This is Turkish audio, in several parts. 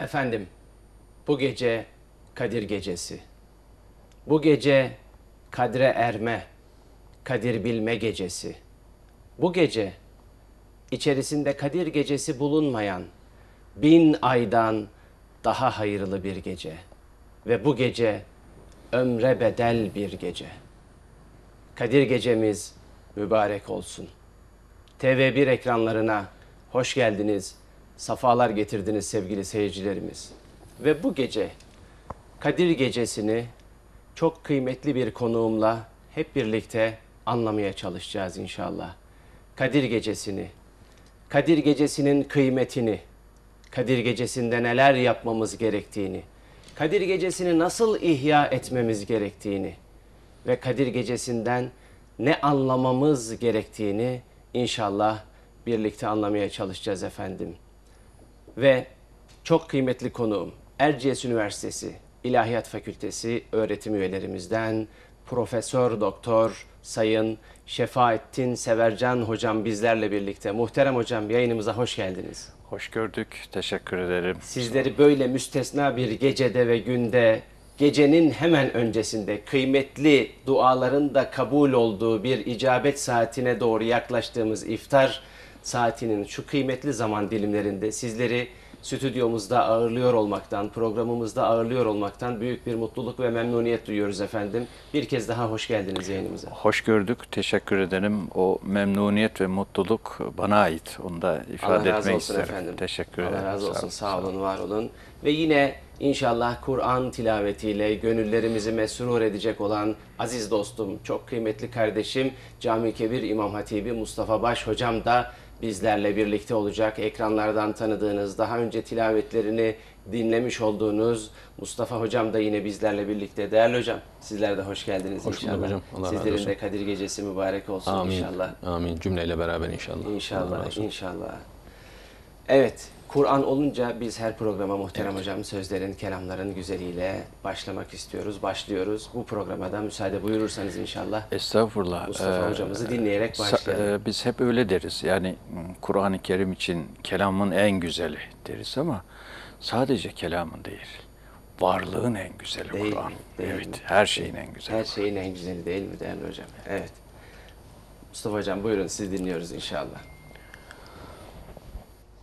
Efendim, bu gece Kadir Gecesi. Bu gece kadre erme, kadir bilme gecesi. Bu gece içerisinde Kadir Gecesi bulunmayan bin aydan daha hayırlı bir gece ve bu gece ömre bedel bir gece. Kadir Gecemiz mübarek olsun. TV1 ekranlarına hoş geldiniz safalar getirdiniz sevgili seyircilerimiz. Ve bu gece Kadir Gecesi'ni çok kıymetli bir konuğumla hep birlikte anlamaya çalışacağız inşallah. Kadir Gecesi'ni, Kadir Gecesi'nin kıymetini, Kadir Gecesi'nde neler yapmamız gerektiğini, Kadir Gecesi'ni nasıl ihya etmemiz gerektiğini ve Kadir Gecesi'nden ne anlamamız gerektiğini inşallah birlikte anlamaya çalışacağız efendim ve çok kıymetli konuğum Erciyes Üniversitesi İlahiyat Fakültesi öğretim üyelerimizden Profesör Doktor Sayın Şefaettin Severcan Hocam bizlerle birlikte. Muhterem Hocam yayınımıza hoş geldiniz. Hoş gördük. Teşekkür ederim. Sizleri böyle müstesna bir gecede ve günde gecenin hemen öncesinde kıymetli duaların da kabul olduğu bir icabet saatine doğru yaklaştığımız iftar saatinin şu kıymetli zaman dilimlerinde sizleri stüdyomuzda ağırlıyor olmaktan, programımızda ağırlıyor olmaktan büyük bir mutluluk ve memnuniyet duyuyoruz efendim. Bir kez daha hoş geldiniz yayınımıza. Hoş gördük, teşekkür ederim. O memnuniyet ve mutluluk bana ait. Onu da ifade isterim. Allah razı olsun Efendim. Teşekkür Allah ederim. Allah razı olsun, sağ olun, sağ olun, var olun. Ve yine inşallah Kur'an tilavetiyle gönüllerimizi mesrur edecek olan aziz dostum, çok kıymetli kardeşim Cami Kebir İmam Hatibi Mustafa Baş hocam da bizlerle birlikte olacak. Ekranlardan tanıdığınız, daha önce tilavetlerini dinlemiş olduğunuz Mustafa Hocam da yine bizlerle birlikte. Değerli Hocam sizler de hoş geldiniz hoş inşallah. Hocam. Allah Sizlerin razı de Kadir Gecesi mübarek olsun Amin. inşallah. Amin. Cümleyle beraber inşallah. İnşallah, inşallah. Evet Kur'an olunca biz her programa muhterem evet. hocam sözlerin, kelamların güzeliyle başlamak istiyoruz. Başlıyoruz. Bu programa da müsaade buyurursanız inşallah. Estağfurullah. Mustafa ee, hocamızı dinleyerek başlayalım. E, biz hep öyle deriz. Yani Kur'an-ı Kerim için kelamın en güzeli deriz ama sadece kelamın değil. Varlığın en güzeli Kur'an. Evet. Mi? Her şeyin en güzeli. Her şeyin en güzeli değil mi değerli hocam? Evet. Mustafa hocam buyurun sizi dinliyoruz inşallah.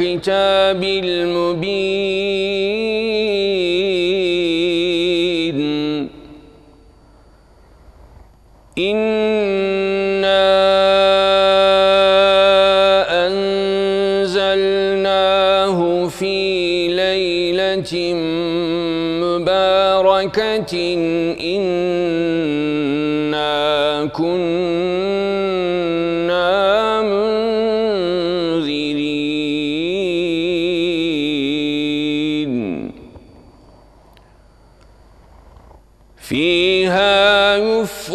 الكتاب المبين إنا أنزلناه في ليلة مباركة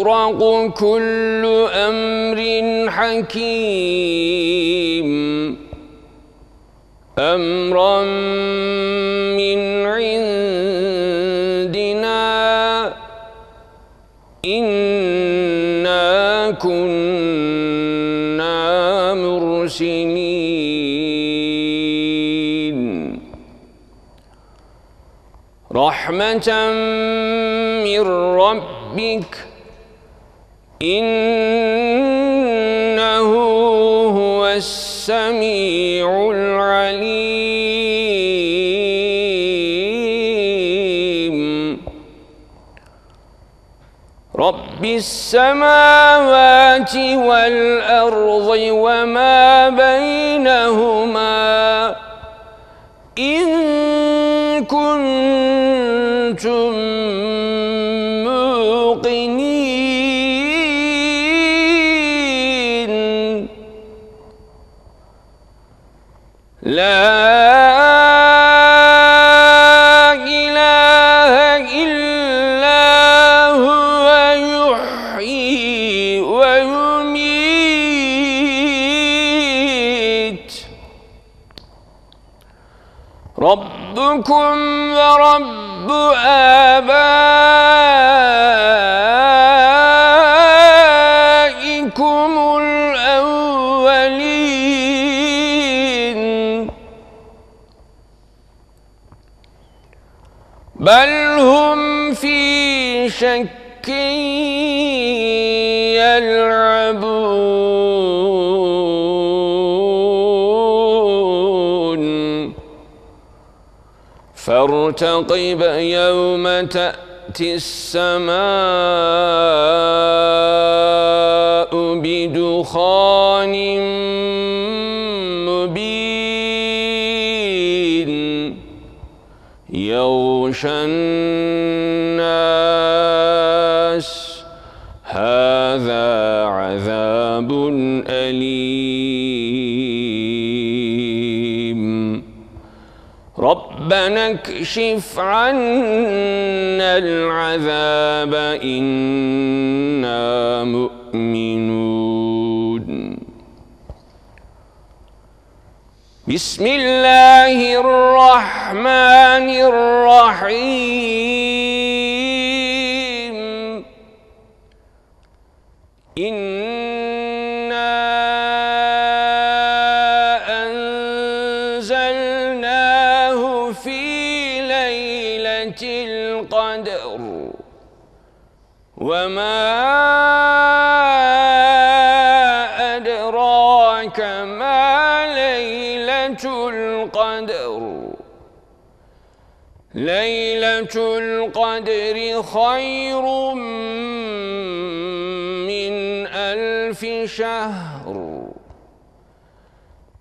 يفرق كل أمر حكيم أمرا من عندنا إنا كنا مرسلين رحمة من ربك إنه هو السميع العليم رب السماوات والأرض وما بينهما ربكم ورب آبائكم الأولين بل هم في شك فارتقب يوم تأتي السماء بدخان مبين يغشى الناس ربنا اكشف عنا العذاب إنا مؤمنون بسم الله الرحمن الرحيم وما أدراك ما ليلة القدر ليلة القدر خير من ألف شهر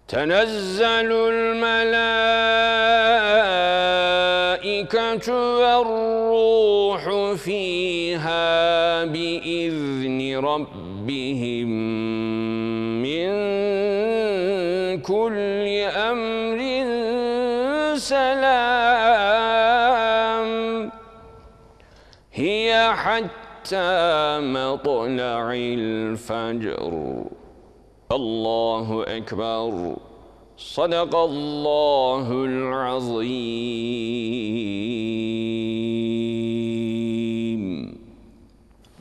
تنزل الملائكة والروح فيها بإذن ربهم من كل أمر سلام هي حتى مطلع الفجر الله أكبر صدق الله العظيم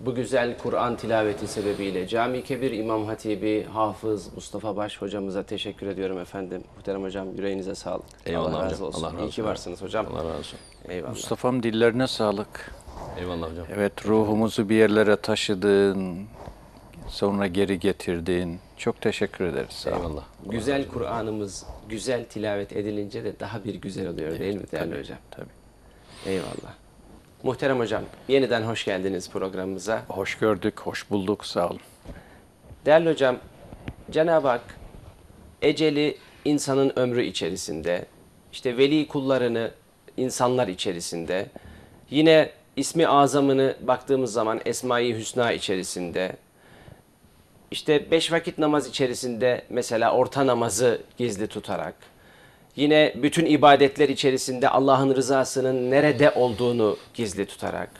Bu güzel Kur'an tilaveti sebebiyle Cami Kebir İmam Hatibi Hafız Mustafa Baş hocamıza teşekkür ediyorum efendim. Muhterem hocam yüreğinize sağlık. Eyvallah Allah razı olsun. Allah razı İyi ki varsınız hocam. Allah razı olsun. Eyvallah. Mustafa'm dillerine sağlık. Eyvallah hocam. Evet ruhumuzu bir yerlere taşıdın, sonra geri getirdiğin. Çok teşekkür ederiz. Eyvallah. Güzel Kur'an'ımız güzel tilavet edilince de daha bir güzel oluyor değil mi değerli tabii, hocam? Tabii. Eyvallah. Muhterem hocam, yeniden hoş geldiniz programımıza. Hoş gördük, hoş bulduk. Sağ olun. Değerli hocam, Cenab-ı Hak eceli insanın ömrü içerisinde, işte veli kullarını insanlar içerisinde, yine ismi azamını baktığımız zaman Esma-i Hüsna içerisinde, işte beş vakit namaz içerisinde mesela orta namazı gizli tutarak, yine bütün ibadetler içerisinde Allah'ın rızasının nerede olduğunu gizli tutarak,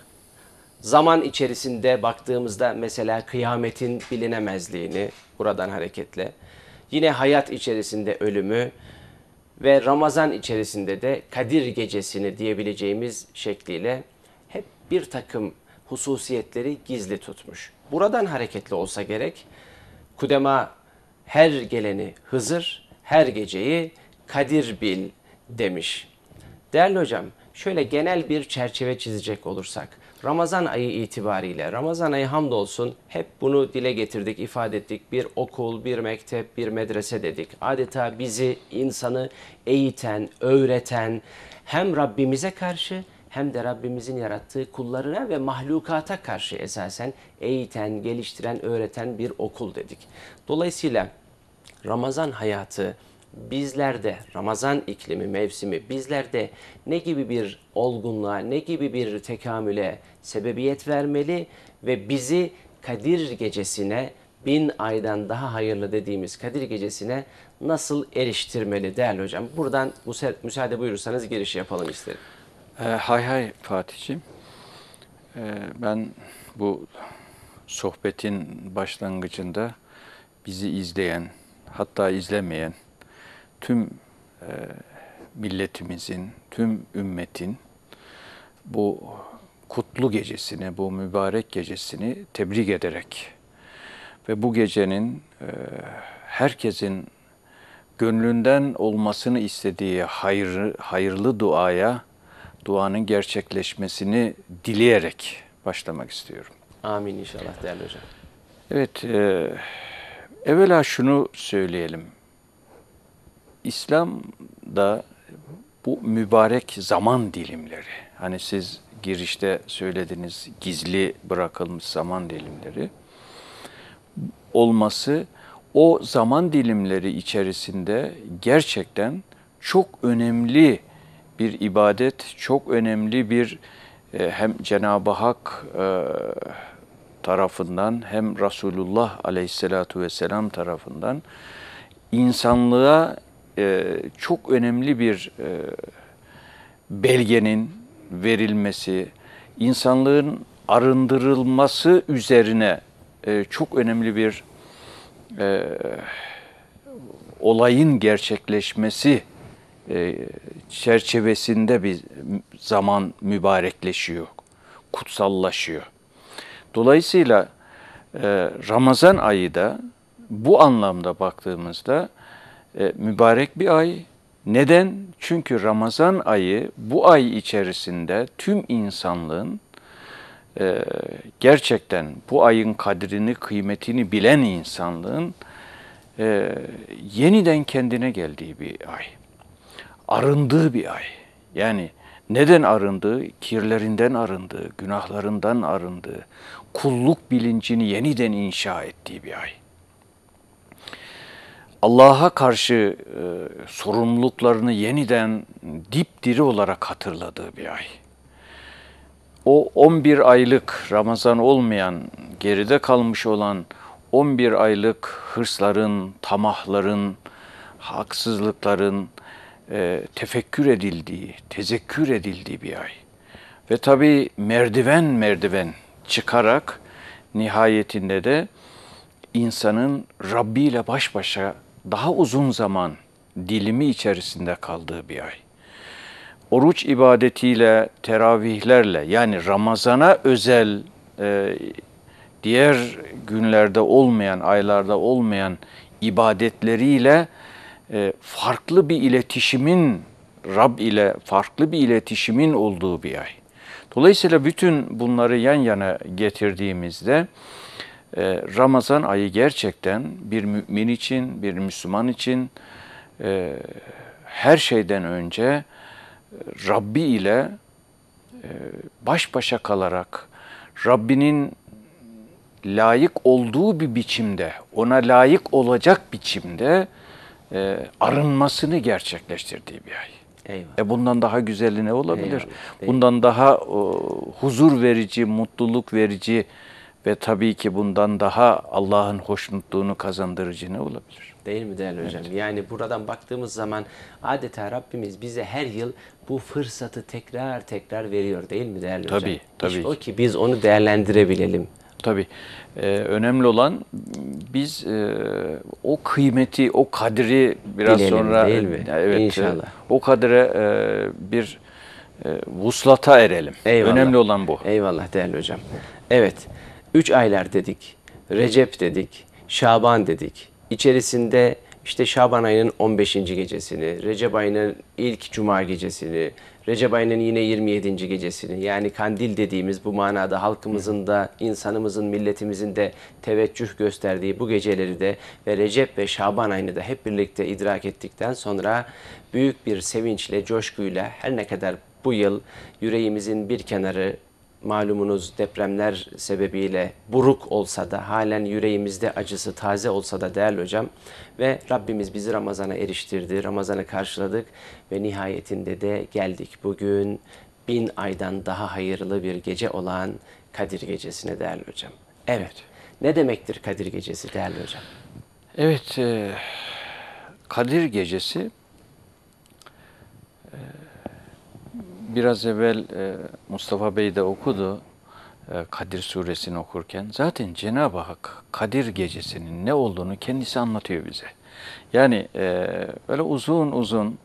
zaman içerisinde baktığımızda mesela kıyametin bilinemezliğini buradan hareketle, yine hayat içerisinde ölümü ve Ramazan içerisinde de Kadir gecesini diyebileceğimiz şekliyle hep bir takım hususiyetleri gizli tutmuş. Buradan hareketli olsa gerek Kudema her geleni Hızır, her geceyi Kadir bil demiş. Değerli hocam, şöyle genel bir çerçeve çizecek olursak, Ramazan ayı itibariyle, Ramazan ayı hamdolsun hep bunu dile getirdik, ifade ettik. Bir okul, bir mektep, bir medrese dedik. Adeta bizi, insanı eğiten, öğreten, hem Rabbimize karşı hem de Rabbimizin yarattığı kullarına ve mahlukata karşı esasen eğiten, geliştiren, öğreten bir okul dedik. Dolayısıyla Ramazan hayatı bizlerde, Ramazan iklimi, mevsimi bizlerde ne gibi bir olgunluğa, ne gibi bir tekamüle sebebiyet vermeli ve bizi Kadir gecesine bin aydan daha hayırlı dediğimiz Kadir Gecesi'ne nasıl eriştirmeli değerli hocam? Buradan müsaade buyursanız giriş yapalım isterim. E, hay hay Fatih'ciğim. E, ben bu sohbetin başlangıcında bizi izleyen, hatta izlemeyen tüm e, milletimizin, tüm ümmetin bu kutlu gecesini, bu mübarek gecesini tebrik ederek ve bu gecenin e, herkesin gönlünden olmasını istediği hayır, hayırlı duaya duanın gerçekleşmesini dileyerek başlamak istiyorum. Amin inşallah değerli hocam. Evet, e, evvela şunu söyleyelim. İslam'da bu mübarek zaman dilimleri, hani siz girişte söylediğiniz gizli bırakılmış zaman dilimleri olması o zaman dilimleri içerisinde gerçekten çok önemli bir ibadet çok önemli bir e, hem Cenab-ı Hak e, tarafından hem Resulullah aleyhissalatu vesselam tarafından insanlığa e, çok önemli bir belgenin verilmesi, insanlığın arındırılması üzerine çok önemli bir olayın gerçekleşmesi e, çerçevesinde bir zaman mübarekleşiyor, kutsallaşıyor. Dolayısıyla e, Ramazan ayı da bu anlamda baktığımızda e, mübarek bir ay. Neden? Çünkü Ramazan ayı bu ay içerisinde tüm insanlığın gerçekten bu ayın kadrini, kıymetini bilen insanlığın yeniden kendine geldiği bir ay arındığı bir ay. Yani neden arındı? Kirlerinden arındı, günahlarından arındı. Kulluk bilincini yeniden inşa ettiği bir ay. Allah'a karşı e, sorumluluklarını yeniden dipdiri olarak hatırladığı bir ay. O 11 aylık Ramazan olmayan, geride kalmış olan 11 aylık hırsların, tamahların, haksızlıkların, e, tefekkür edildiği, tezekkür edildiği bir ay. Ve tabi merdiven merdiven çıkarak nihayetinde de insanın Rabbi ile baş başa daha uzun zaman dilimi içerisinde kaldığı bir ay. Oruç ibadetiyle, teravihlerle yani Ramazana özel e, diğer günlerde olmayan, aylarda olmayan ibadetleriyle e, farklı bir iletişimin, Rab ile farklı bir iletişimin olduğu bir ay. Dolayısıyla bütün bunları yan yana getirdiğimizde e, Ramazan ayı gerçekten bir mümin için, bir Müslüman için e, her şeyden önce Rabbi ile baş başa kalarak Rabbinin layık olduğu bir biçimde, ona layık olacak biçimde e, arınmasını gerçekleştirdiği bir ay. Eyvallah. E bundan daha güzeli ne olabilir? Eyvallah. Eyvallah. Bundan daha o, huzur verici, mutluluk verici ve tabii ki bundan daha Allah'ın hoşnutluğunu kazandırıcı ne olabilir? Değil mi değerli evet. hocam? Yani buradan baktığımız zaman adeta Rabbimiz bize her yıl bu fırsatı tekrar tekrar veriyor değil mi değerli tabii, hocam? Tabii tabii. İşte o ki biz onu değerlendirebilelim. Tabii. Ee, önemli olan biz e, o kıymeti, o kadri biraz Bilelim, sonra değil mi? E, evet, e, İnşallah. O kadre e, bir e, vuslata erelim. Eyvallah. Önemli olan bu. Eyvallah değerli hocam. Evet. Üç aylar dedik. Recep dedik. Şaban dedik. İçerisinde işte Şaban ayının 15. gecesini, Recep ayının ilk cuma gecesini, Recep ayının yine 27. gecesini yani kandil dediğimiz bu manada halkımızın da insanımızın milletimizin de teveccüh gösterdiği bu geceleri de ve Recep ve Şaban ayını da hep birlikte idrak ettikten sonra büyük bir sevinçle, coşkuyla her ne kadar bu yıl yüreğimizin bir kenarı malumunuz depremler sebebiyle buruk olsa da halen yüreğimizde acısı taze olsa da değerli hocam ve Rabbimiz bizi Ramazan'a eriştirdi. Ramazan'ı karşıladık ve nihayetinde de geldik bugün bin aydan daha hayırlı bir gece olan Kadir Gecesi'ne değerli hocam. Evet. Ne demektir Kadir Gecesi değerli hocam? Evet. E, Kadir Gecesi e, biraz evvel e, Mustafa Bey de okudu e, Kadir suresini okurken. Zaten Cenab-ı Hak Kadir gecesinin ne olduğunu kendisi anlatıyor bize. Yani e, böyle uzun uzun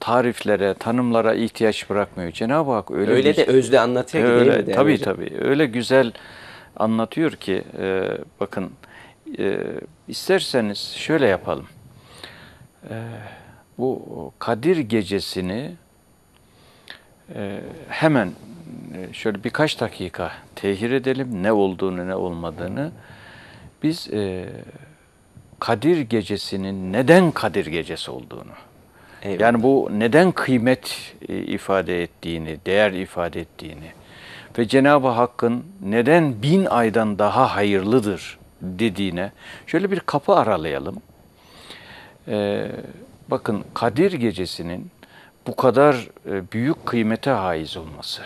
tariflere, tanımlara ihtiyaç bırakmıyor. Cenab-ı Hak öyle öyle de özle anlatıyor öyle, değil mi? tabii tabii. Öyle güzel anlatıyor ki bakın isterseniz şöyle yapalım. bu Kadir gecesini ee, hemen e, şöyle birkaç dakika tehir edelim ne olduğunu ne olmadığını. Biz e, Kadir Gecesi'nin neden Kadir Gecesi olduğunu, Eyvallah. yani bu neden kıymet e, ifade ettiğini, değer ifade ettiğini ve Cenab-ı Hakk'ın neden bin aydan daha hayırlıdır dediğine şöyle bir kapı aralayalım. Ee, bakın Kadir Gecesi'nin bu kadar e, büyük kıymete haiz olması.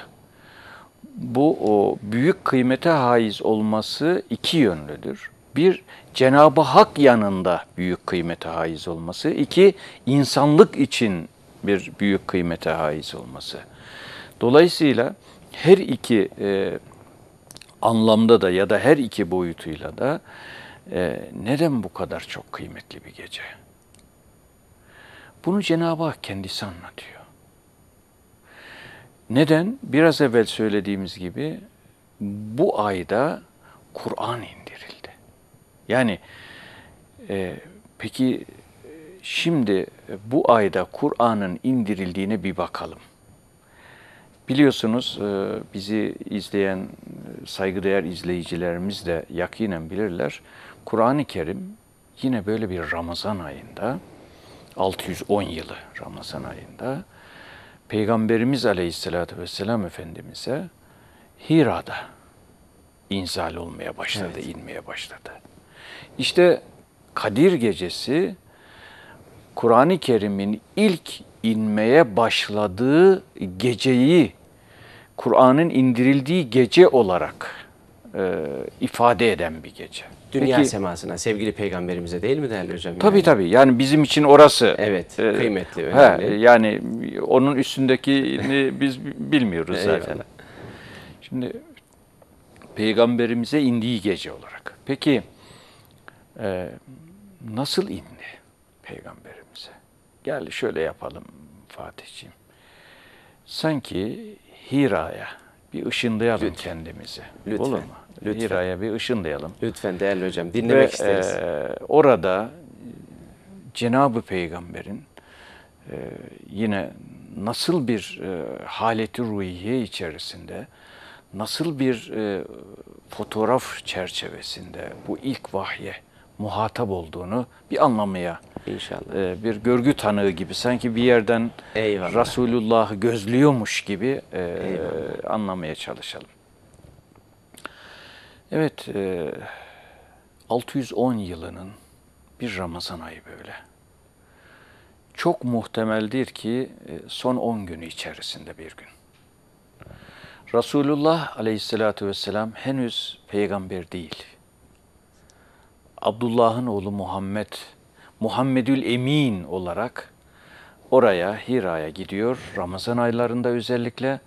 Bu o büyük kıymete haiz olması iki yönlüdür. Bir, Cenab-ı Hak yanında büyük kıymete haiz olması. iki insanlık için bir büyük kıymete haiz olması. Dolayısıyla her iki e, anlamda da ya da her iki boyutuyla da e, neden bu kadar çok kıymetli bir gece? Bunu Cenab-ı Hak kendisi anlatıyor. Neden? Biraz evvel söylediğimiz gibi bu ayda Kur'an indirildi. Yani e, peki şimdi bu ayda Kur'an'ın indirildiğine bir bakalım. Biliyorsunuz e, bizi izleyen saygıdeğer izleyicilerimiz de yakinen bilirler. Kur'an-ı Kerim yine böyle bir Ramazan ayında 610 yılı Ramazan ayında Peygamberimiz Aleyhisselatü Vesselam Efendimiz'e Hira'da inzal olmaya başladı, evet. inmeye başladı. İşte Kadir Gecesi Kur'an-ı Kerim'in ilk inmeye başladığı geceyi Kur'an'ın indirildiği gece olarak e, ifade eden bir gece. Dünya Peki, semasına, sevgili peygamberimize değil mi değerli hocam? Tabii yani? tabii. Yani bizim için orası. Evet, e, kıymetli. Önemli. He, yani onun üstündekini biz bilmiyoruz zaten. Eyvallah. Şimdi peygamberimize indiği gece olarak. Peki e, nasıl indi peygamberimize? Gel şöyle yapalım Fatih'ciğim. Sanki Hira'ya bir ışınlayalım Lütfen. kendimizi. Lütfen. Olur mu? Lütfen. Hira'ya bir ışınlayalım. Lütfen değerli hocam dinlemek Ve, isteriz. E, orada Cenab-ı Peygamber'in e, yine nasıl bir e, haleti ruhiye içerisinde, nasıl bir e, fotoğraf çerçevesinde bu ilk vahye muhatap olduğunu bir anlamaya İnşallah. E, bir görgü tanığı gibi sanki bir yerden Eyvallah. Resulullah'ı gözlüyormuş gibi e, anlamaya çalışalım. Evet, 610 e, yılının bir Ramazan ayı böyle. Çok muhtemeldir ki e, son 10 günü içerisinde bir gün. Resulullah aleyhissalatü vesselam henüz peygamber değil. Abdullah'ın oğlu Muhammed, Muhammedül Emin olarak oraya, Hira'ya gidiyor. Ramazan aylarında özellikle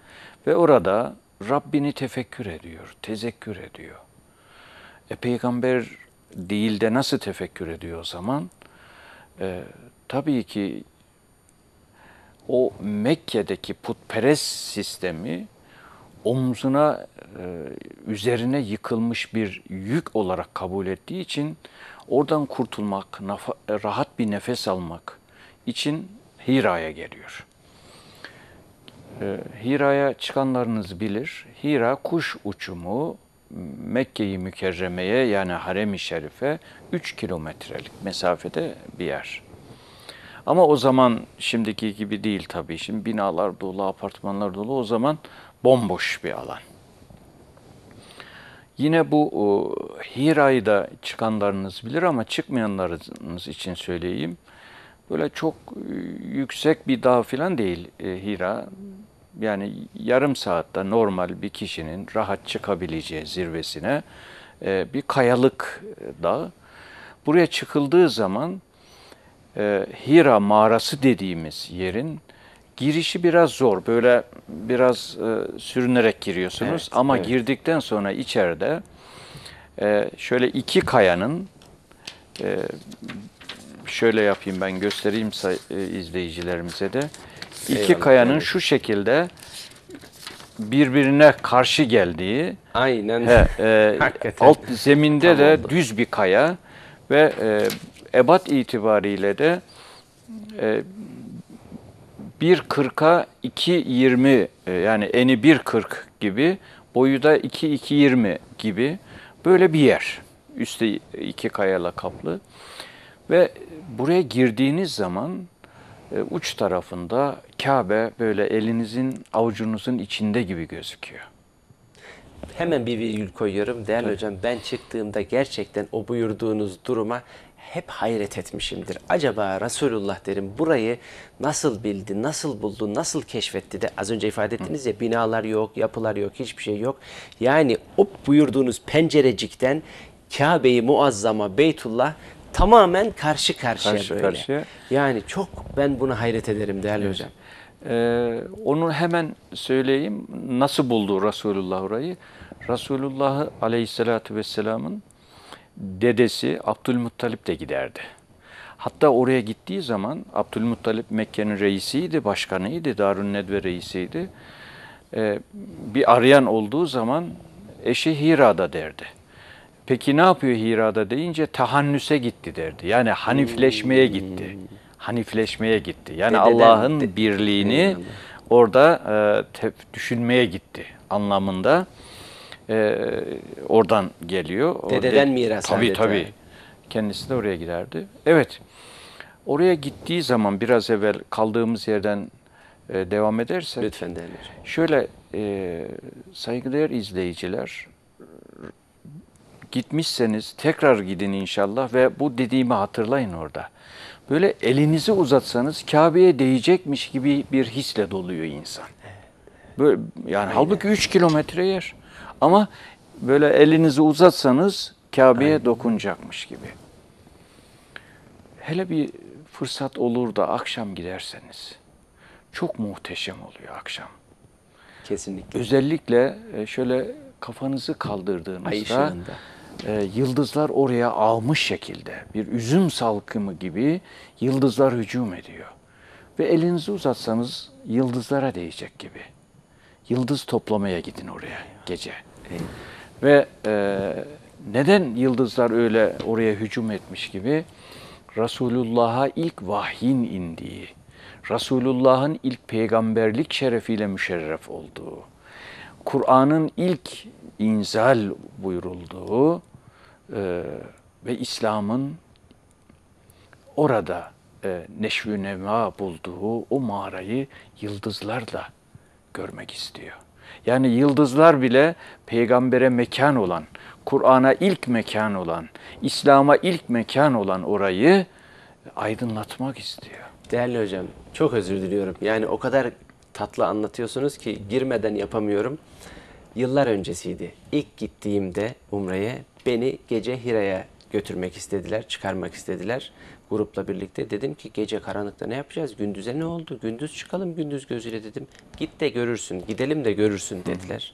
ve orada Rabbini tefekkür ediyor, tezekkür ediyor. E, peygamber değil de nasıl tefekkür ediyor o zaman? E, tabii ki o Mekke'deki putperest sistemi omzuna e, üzerine yıkılmış bir yük olarak kabul ettiği için oradan kurtulmak, nafa, e, rahat bir nefes almak için Hira'ya geliyor. E, Hira'ya çıkanlarınız bilir. Hira kuş uçumu Mekke'yi mükerremeye yani Harem-i Şerif'e 3 kilometrelik mesafede bir yer. Ama o zaman şimdiki gibi değil tabii. Şimdi binalar dolu, apartmanlar dolu. O zaman bomboş bir alan. Yine bu Hira'yı da çıkanlarınız bilir ama çıkmayanlarınız için söyleyeyim. Böyle çok e, yüksek bir dağ falan değil e, Hira yani yarım saatte normal bir kişinin rahat çıkabileceği zirvesine e, bir kayalık dağ. Buraya çıkıldığı zaman e, Hira mağarası dediğimiz yerin girişi biraz zor. Böyle biraz e, sürünerek giriyorsunuz evet, ama evet. girdikten sonra içeride şöyle iki kayanın şöyle yapayım ben göstereyim izleyicilerimize de. İki kayanın şu şekilde birbirine karşı geldiği Aynen. He, e, alt zeminde de düz bir kaya ve e, ebat itibariyle de e, 1.40'a 2.20 e, yani eni 1.40 gibi boyu da 2.2.20 gibi böyle bir yer. üstte iki kayala kaplı ve buraya girdiğiniz zaman e, uç tarafında Kabe böyle elinizin avucunuzun içinde gibi gözüküyor. Hemen bir virgül koyuyorum. Değerli Tabii. hocam ben çıktığımda gerçekten o buyurduğunuz duruma hep hayret etmişimdir. Acaba Resulullah derim burayı nasıl bildi, nasıl buldu, nasıl keşfetti de az önce ifade ettiniz ya binalar yok, yapılar yok, hiçbir şey yok. Yani o buyurduğunuz pencerecikten kabe Muazzama, Beytullah tamamen karşı karşıya karşı böyle. Karşıya. Yani çok ben buna hayret ederim değerli evet. hocam. Ee, onu hemen söyleyeyim. Nasıl buldu Resulullah orayı? Resulullah aleyhissalatü vesselamın dedesi Abdülmuttalip de giderdi. Hatta oraya gittiği zaman Abdülmuttalip Mekke'nin reisiydi, başkanıydı, Darun Nedve reisiydi. Ee, bir arayan olduğu zaman eşi Hira'da derdi. Peki ne yapıyor Hira'da deyince tahannüse gitti derdi. Yani hanifleşmeye hmm. gitti. Hanifleşmeye gitti. Yani Allah'ın birliğini orada e, düşünmeye gitti anlamında. E, oradan geliyor. Dededen miras. Tabii tabii. Yani. Kendisi de oraya giderdi. Evet. Oraya gittiği zaman biraz evvel kaldığımız yerden e, devam edersek. Lütfen derler. Şöyle e, saygıdeğer izleyiciler gitmişseniz tekrar gidin inşallah ve bu dediğimi hatırlayın orada. Böyle elinizi uzatsanız Kabe'ye değecekmiş gibi bir hisle doluyor insan. Böyle, yani Aynen. halbuki 3 kilometre yer. Ama böyle elinizi uzatsanız Kabe'ye dokunacakmış gibi. Hele bir fırsat olur da akşam giderseniz çok muhteşem oluyor akşam. Kesinlikle. Özellikle e, şöyle kafanızı kaldırdığınızda e, yıldızlar oraya almış şekilde bir üzüm salkımı gibi yıldızlar hücum ediyor. Ve elinizi uzatsanız yıldızlara değecek gibi. Yıldız toplamaya gidin oraya gece. Ve e, neden yıldızlar öyle oraya hücum etmiş gibi? Resulullah'a ilk vahyin indiği, Resulullah'ın ilk peygamberlik şerefiyle müşerref olduğu, Kur'an'ın ilk inzal buyurulduğu e, ve İslam'ın orada e, neşvi neva bulduğu o mağarayı yıldızlarla görmek istiyor. Yani yıldızlar bile peygambere mekan olan, Kur'an'a ilk mekan olan, İslam'a ilk mekan olan orayı aydınlatmak istiyor. Değerli hocam, çok özür diliyorum. Yani o kadar tatlı anlatıyorsunuz ki girmeden yapamıyorum yıllar öncesiydi. İlk gittiğimde Umre'ye beni gece Hira'ya götürmek istediler, çıkarmak istediler grupla birlikte. Dedim ki gece karanlıkta ne yapacağız? Gündüze ne oldu? Gündüz çıkalım gündüz gözüyle dedim. Git de görürsün, gidelim de görürsün dediler.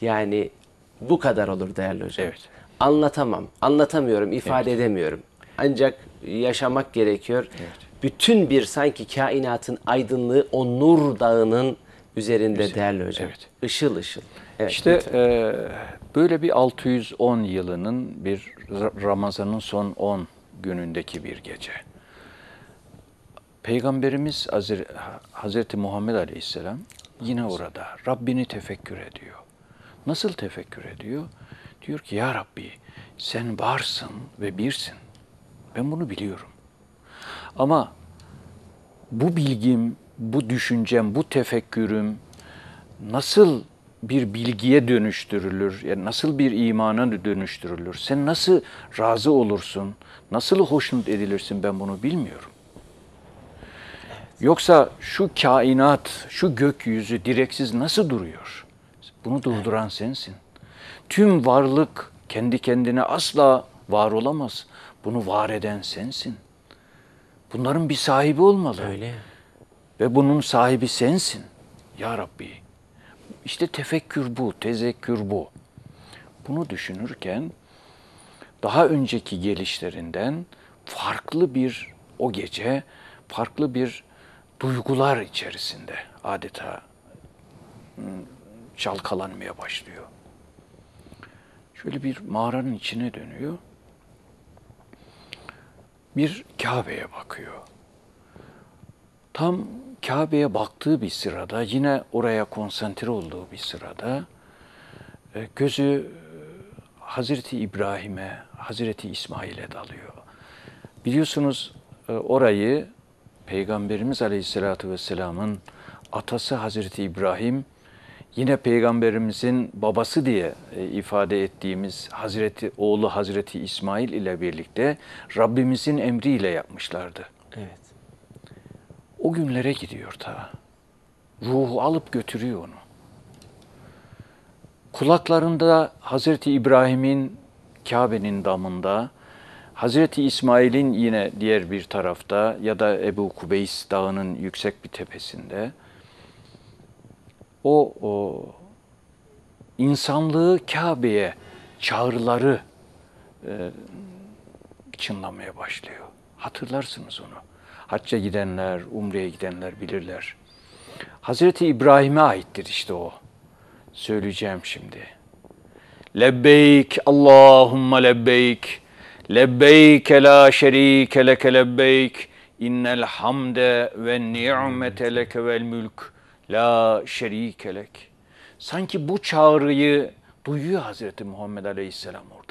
Yani bu kadar olur değerli hocam. Evet. Anlatamam, anlatamıyorum, ifade evet. edemiyorum. Ancak yaşamak gerekiyor. Evet. Bütün bir sanki kainatın aydınlığı o nur dağının üzerinde Güzel. değerli hocam. Evet. Işıl ışıl. Evet, işte e, böyle bir 610 yılının bir Ramazan'ın son 10 günündeki bir gece. Peygamberimiz Hazreti, Hazreti Muhammed Aleyhisselam yine orada Rabbini tefekkür ediyor. Nasıl tefekkür ediyor? Diyor ki ya Rabbi sen varsın ve birsin. Ben bunu biliyorum. Ama bu bilgim bu düşüncem, bu tefekkürüm nasıl bir bilgiye dönüştürülür? Yani nasıl bir imana dönüştürülür? Sen nasıl razı olursun? Nasıl hoşnut edilirsin? Ben bunu bilmiyorum. Yoksa şu kainat, şu gökyüzü direksiz nasıl duruyor? Bunu durduran sensin. Tüm varlık kendi kendine asla var olamaz. Bunu var eden sensin. Bunların bir sahibi olmalı. Öyle. Ve bunun sahibi sensin ya Rabbi. İşte tefekkür bu, tezekkür bu. Bunu düşünürken daha önceki gelişlerinden farklı bir o gece farklı bir duygular içerisinde adeta hmm, çalkalanmaya başlıyor. Şöyle bir mağaranın içine dönüyor. Bir Kabe'ye bakıyor. Tam Kabe'ye baktığı bir sırada, yine oraya konsantre olduğu bir sırada e, gözü e, Hazreti İbrahim'e, Hazreti İsmail'e dalıyor. Biliyorsunuz e, orayı Peygamberimiz Aleyhisselatü Vesselam'ın atası Hazreti İbrahim, yine Peygamberimizin babası diye ifade ettiğimiz Hazreti oğlu Hazreti İsmail ile birlikte Rabbimizin emriyle yapmışlardı. O günlere gidiyor ta. Ruhu alıp götürüyor onu. Kulaklarında Hazreti İbrahim'in Kabe'nin damında, Hazreti İsmail'in yine diğer bir tarafta ya da Ebu Kubeys Dağı'nın yüksek bir tepesinde o, o insanlığı Kabe'ye çağrıları e, çınlamaya başlıyor. Hatırlarsınız onu hacca gidenler, umreye gidenler bilirler. Hazreti İbrahim'e aittir işte o. Söyleyeceğim şimdi. Lebbeyk Allahumma lebbeyk. Lebbeyk la şerike leke lebbeyk. İnnel hamde ve ni'mete leke vel mülk. La şerike lek. Sanki bu çağrıyı duyuyor Hazreti Muhammed Aleyhisselam orada.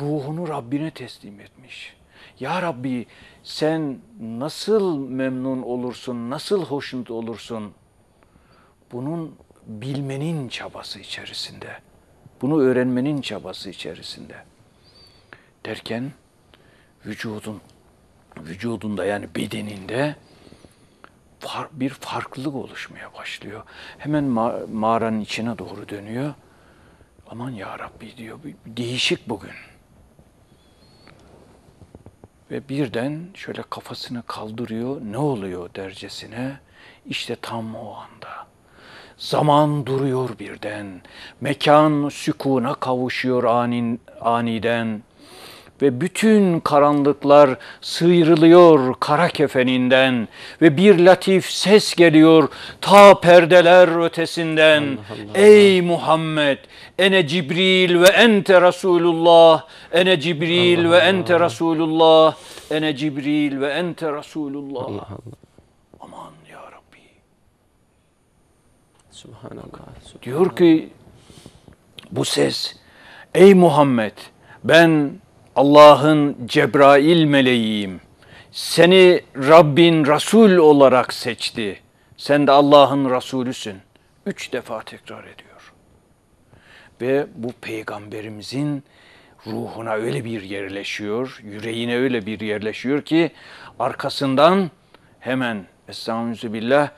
ruhunu Rabbine teslim etmiş. Ya Rabbi sen nasıl memnun olursun, nasıl hoşnut olursun? Bunun bilmenin çabası içerisinde, bunu öğrenmenin çabası içerisinde. Derken vücudun, vücudunda yani bedeninde bir farklılık oluşmaya başlıyor. Hemen mağaranın içine doğru dönüyor. Aman ya Rabbi diyor, değişik bugün.'' Ve birden şöyle kafasını kaldırıyor, ne oluyor dercesine. işte tam o anda. Zaman duruyor birden, mekan sükuna kavuşuyor anin, aniden, ve bütün karanlıklar sıyrılıyor kara kefeninden ve bir latif ses geliyor ta perdeler ötesinden. Allah Allah. Ey Muhammed ene Cibril ve ente Resulullah ene Cibril Allah ve ente Resulullah ene Cibril ve ente Resulullah. Allah Allah. Aman ya Rabbi. Subhanallah. Diyor ki bu ses ey Muhammed ben Allah'ın Cebrail meleğiyim. Seni Rabbin Resul olarak seçti. Sen de Allah'ın Resulüsün. Üç defa tekrar ediyor. Ve bu peygamberimizin ruhuna öyle bir yerleşiyor, yüreğine öyle bir yerleşiyor ki arkasından hemen Estağfirullah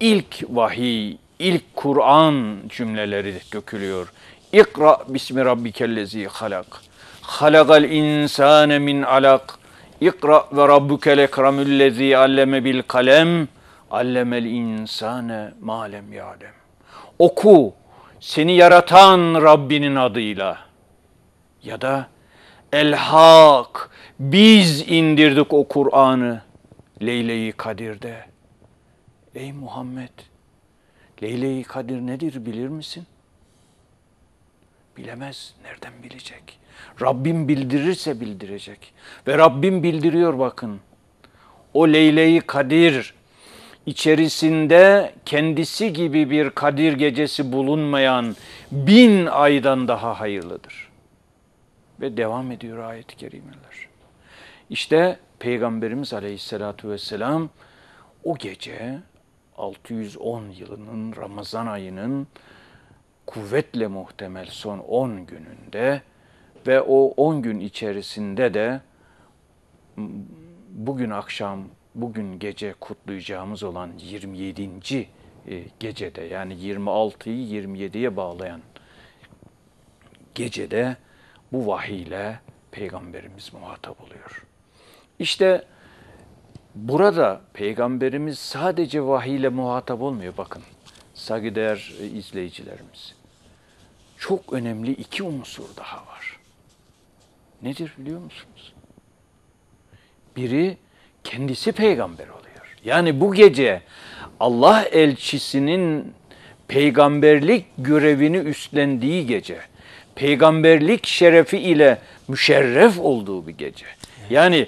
ilk vahiy, ilk Kur'an cümleleri dökülüyor. İkra bismi rabbikellezi halak. Halakal insane min alak. İkra ve rabbukel ekremül lezî alleme bil kalem. Allemel insane malem ya'lem. Oku seni yaratan Rabbinin adıyla. Ya da El Hak biz indirdik o Kur'an'ı Leyle-i Kadir'de. Ey Muhammed Leyle-i Kadir nedir bilir misin? Bilemez, nereden bilecek?'' Rabbim bildirirse bildirecek. Ve Rabbim bildiriyor bakın. O Leyle-i Kadir içerisinde kendisi gibi bir Kadir gecesi bulunmayan bin aydan daha hayırlıdır. Ve devam ediyor ayet-i kerimeler. İşte Peygamberimiz aleyhissalatu vesselam o gece 610 yılının Ramazan ayının kuvvetle muhtemel son 10 gününde ve o 10 gün içerisinde de bugün akşam, bugün gece kutlayacağımız olan 27. E, gecede yani 26'yı 27'ye bağlayan gecede bu vahiyle peygamberimiz muhatap oluyor. İşte burada peygamberimiz sadece vahiyle muhatap olmuyor bakın. Saygıdeğer e, izleyicilerimiz. Çok önemli iki unsur daha var. Nedir biliyor musunuz? Biri kendisi peygamber oluyor. Yani bu gece Allah elçisinin peygamberlik görevini üstlendiği gece, peygamberlik şerefi ile müşerref olduğu bir gece. Yani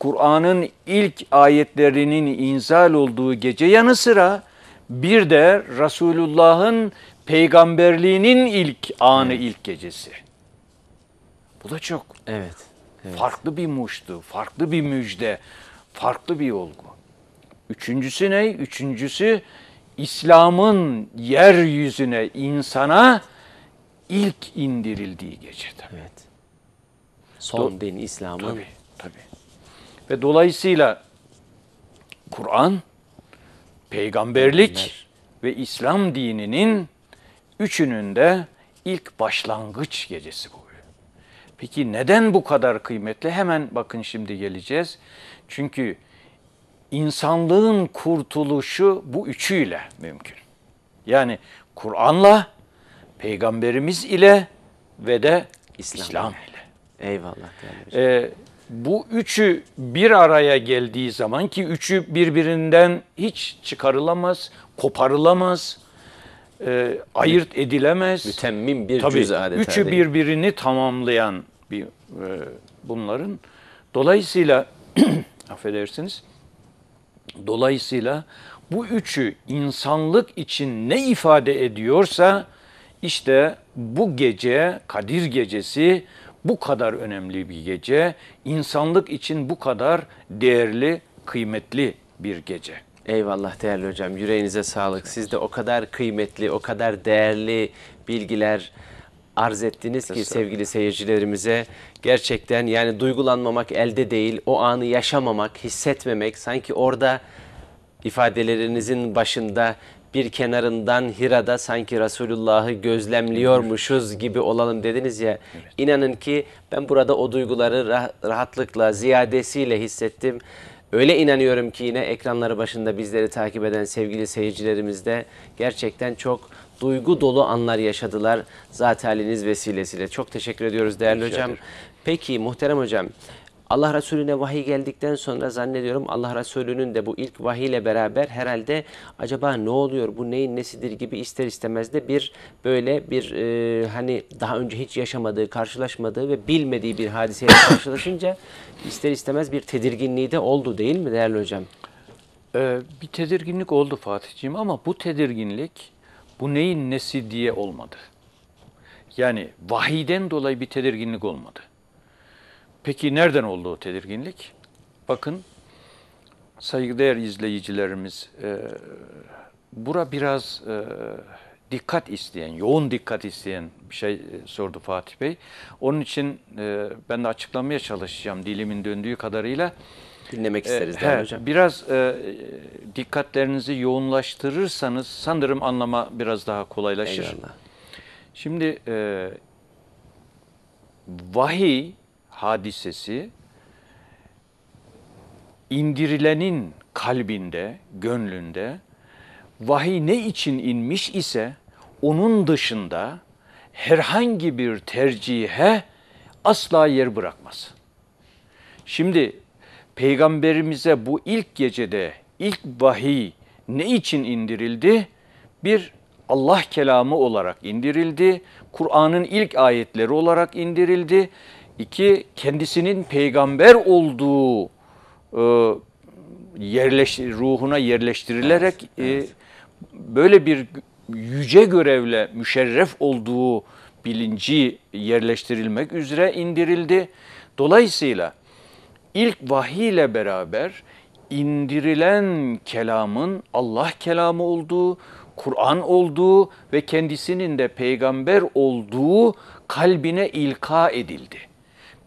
Kur'an'ın ilk ayetlerinin inzal olduğu gece yanı sıra bir de Resulullah'ın peygamberliğinin ilk anı, ilk gecesi. Bu da çok. Evet. evet. Farklı bir muştu, farklı bir müjde, farklı bir olgu. Üçüncüsü ne? Üçüncüsü İslam'ın yeryüzüne, insana ilk indirildiği gece tabii. Evet. Son Do- din İslam'ı. Tabii, tabii. Ve dolayısıyla Kur'an, peygamberlik ve İslam dininin üçünün de ilk başlangıç gecesi bu. Peki neden bu kadar kıymetli? Hemen bakın şimdi geleceğiz. Çünkü insanlığın kurtuluşu bu üçüyle mümkün. Yani Kur'an'la, peygamberimiz ile ve de İslam, İslam ile. Eyvallah. Ee, bu üçü bir araya geldiği zaman ki üçü birbirinden hiç çıkarılamaz, koparılamaz, e, ayırt edilemez. Mütemmim bir Tabii, cüz adeta. Üçü birbirini tamamlayan bir e, bunların. Dolayısıyla affedersiniz. Dolayısıyla bu üçü insanlık için ne ifade ediyorsa işte bu gece Kadir gecesi bu kadar önemli bir gece, insanlık için bu kadar değerli, kıymetli bir gece. Eyvallah değerli hocam. Yüreğinize sağlık. Siz de o kadar kıymetli, o kadar değerli bilgiler arz ettiniz ki sevgili seyircilerimize gerçekten yani duygulanmamak elde değil. O anı yaşamamak, hissetmemek sanki orada ifadelerinizin başında bir kenarından Hira'da sanki Resulullah'ı gözlemliyormuşuz gibi olalım dediniz ya. Evet. İnanın ki ben burada o duyguları rahatlıkla, ziyadesiyle hissettim. Öyle inanıyorum ki yine ekranları başında bizleri takip eden sevgili seyircilerimiz de gerçekten çok duygu dolu anlar yaşadılar zat vesilesiyle. Çok teşekkür ediyoruz değerli Rica hocam. Ederim. Peki muhterem hocam Allah Resulüne vahiy geldikten sonra zannediyorum Allah Resulü'nün de bu ilk vahiyle beraber herhalde acaba ne oluyor bu neyin nesidir gibi ister istemez de bir böyle bir e, hani daha önce hiç yaşamadığı, karşılaşmadığı ve bilmediği bir hadiseyle karşılaşınca ister istemez bir tedirginliği de oldu değil mi değerli hocam? Ee, bir tedirginlik oldu Fatihciğim ama bu tedirginlik bu neyin nesi diye olmadı. Yani vahiden dolayı bir tedirginlik olmadı. Peki nereden oldu o tedirginlik? Bakın saygıdeğer izleyicilerimiz, e, bura biraz e, dikkat isteyen, yoğun dikkat isteyen bir şey e, sordu Fatih Bey. Onun için e, ben de açıklamaya çalışacağım dilimin döndüğü kadarıyla dinlemek e, isteriz. E, he, hocam. Biraz e, dikkatlerinizi yoğunlaştırırsanız sanırım anlama biraz daha kolaylaşır. Eyvallah. Şimdi e, vahiy hadisesi indirilenin kalbinde, gönlünde vahiy ne için inmiş ise onun dışında herhangi bir tercihe asla yer bırakmaz. Şimdi peygamberimize bu ilk gecede ilk vahiy ne için indirildi? Bir Allah kelamı olarak indirildi. Kur'an'ın ilk ayetleri olarak indirildi. İki, kendisinin peygamber olduğu e, yerleş, ruhuna yerleştirilerek evet, e, evet. E, böyle bir yüce görevle müşerref olduğu bilinci yerleştirilmek üzere indirildi. Dolayısıyla ilk vahiy ile beraber indirilen kelamın Allah kelamı olduğu, Kur'an olduğu ve kendisinin de peygamber olduğu kalbine ilka edildi.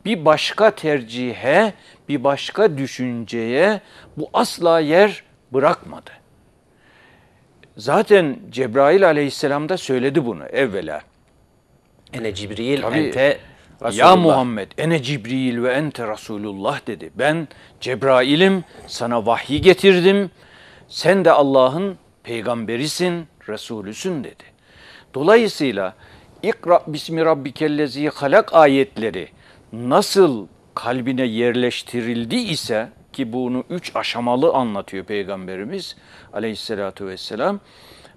Bir başka tercihe, bir başka düşünceye bu asla yer bırakmadı. Zaten Cebrail aleyhisselam da söyledi bunu evvela. Ene Cibril Tabii, ente Resulullah. Ya Muhammed ene Cibril ve ente Resulullah dedi. Ben Cebrail'im sana vahyi getirdim. Sen de Allah'ın peygamberisin, Resulüsün dedi. Dolayısıyla İkra bismi rabbikellezi halak ayetleri nasıl kalbine yerleştirildi ise ki bunu üç aşamalı anlatıyor Peygamberimiz aleyhissalatu vesselam.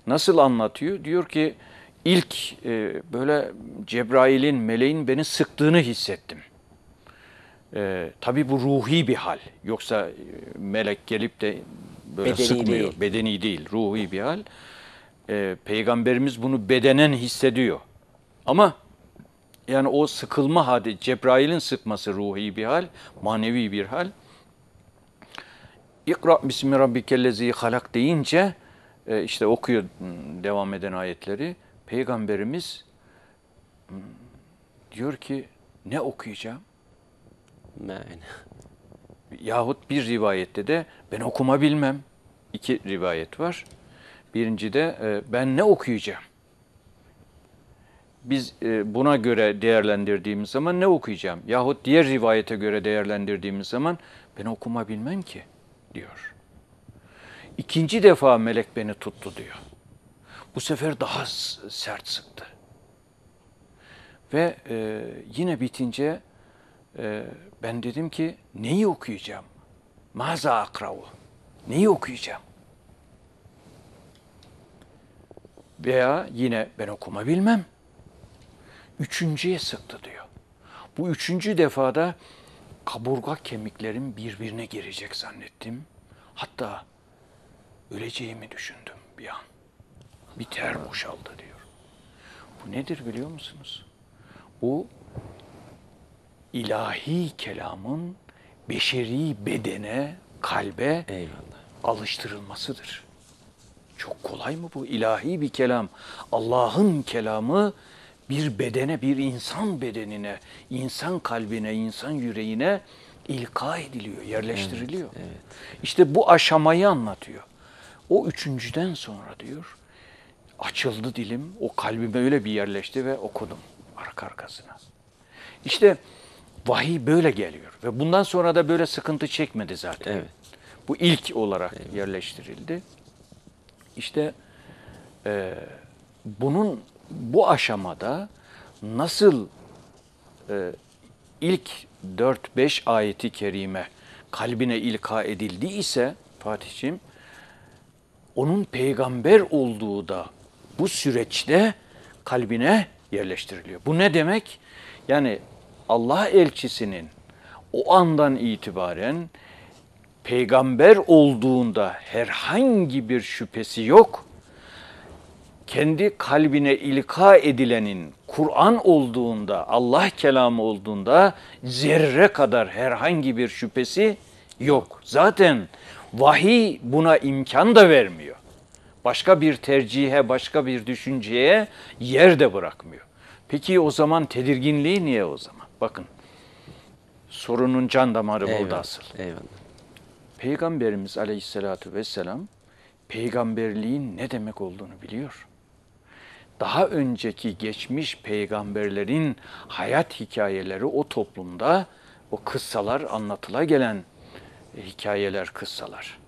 Nasıl anlatıyor? Diyor ki ilk e, böyle Cebrail'in, meleğin beni sıktığını hissettim. E, tabii bu ruhi bir hal. Yoksa e, melek gelip de böyle bedeni sıkmıyor. Değil. Bedeni değil, ruhi bir hal. E, Peygamberimiz bunu bedenen hissediyor. Ama yani o sıkılma hadi Cebrail'in sıkması ruhi bir hal, manevi bir hal. İkra bismi rabbikellezi halak deyince e, işte okuyor ıı, devam eden ayetleri. Peygamberimiz hmm, diyor ki ne okuyacağım? Men. Yahut bir rivayette de ben okuma bilmem. İki rivayet var. Birinci de e, ben ne okuyacağım? Biz e, buna göre değerlendirdiğimiz zaman ne okuyacağım? Yahut diğer rivayete göre değerlendirdiğimiz zaman ben okuma bilmem ki diyor. İkinci defa melek beni tuttu diyor. Bu sefer daha sert sıktı. Ve e, yine bitince e, ben dedim ki neyi okuyacağım? Maza akravu. Neyi okuyacağım? Veya yine ben okuma bilmem. Üçüncüye sıktı diyor. Bu üçüncü defada kaburga kemiklerim birbirine girecek zannettim. Hatta öleceğimi düşündüm bir an bir ter boşaldı diyor. Bu nedir biliyor musunuz? Bu ilahi kelamın beşeri bedene, kalbe Eyvallah. alıştırılmasıdır. Çok kolay mı bu? ilahi bir kelam. Allah'ın kelamı bir bedene, bir insan bedenine, insan kalbine, insan yüreğine ilka ediliyor, yerleştiriliyor. Evet, evet. İşte bu aşamayı anlatıyor. O üçüncüden sonra diyor, açıldı dilim, o kalbime öyle bir yerleşti ve okudum arka arkasına. İşte vahiy böyle geliyor ve bundan sonra da böyle sıkıntı çekmedi zaten. Evet. Bu ilk olarak evet. yerleştirildi. İşte e, bunun bu aşamada nasıl e, ilk 4-5 ayeti kerime kalbine ilka edildiyse Fatih'ciğim onun peygamber olduğu da bu süreçte kalbine yerleştiriliyor. Bu ne demek? Yani Allah elçisinin o andan itibaren peygamber olduğunda herhangi bir şüphesi yok. Kendi kalbine ilka edilenin Kur'an olduğunda, Allah kelamı olduğunda zerre kadar herhangi bir şüphesi yok. Zaten vahiy buna imkan da vermiyor başka bir tercihe, başka bir düşünceye yer de bırakmıyor. Peki o zaman tedirginliği niye o zaman? Bakın sorunun can damarı eyvallah, burada asıl. Eyvallah. Peygamberimiz aleyhissalatu vesselam peygamberliğin ne demek olduğunu biliyor. Daha önceki geçmiş peygamberlerin hayat hikayeleri o toplumda o kıssalar anlatıla gelen hikayeler kıssalar.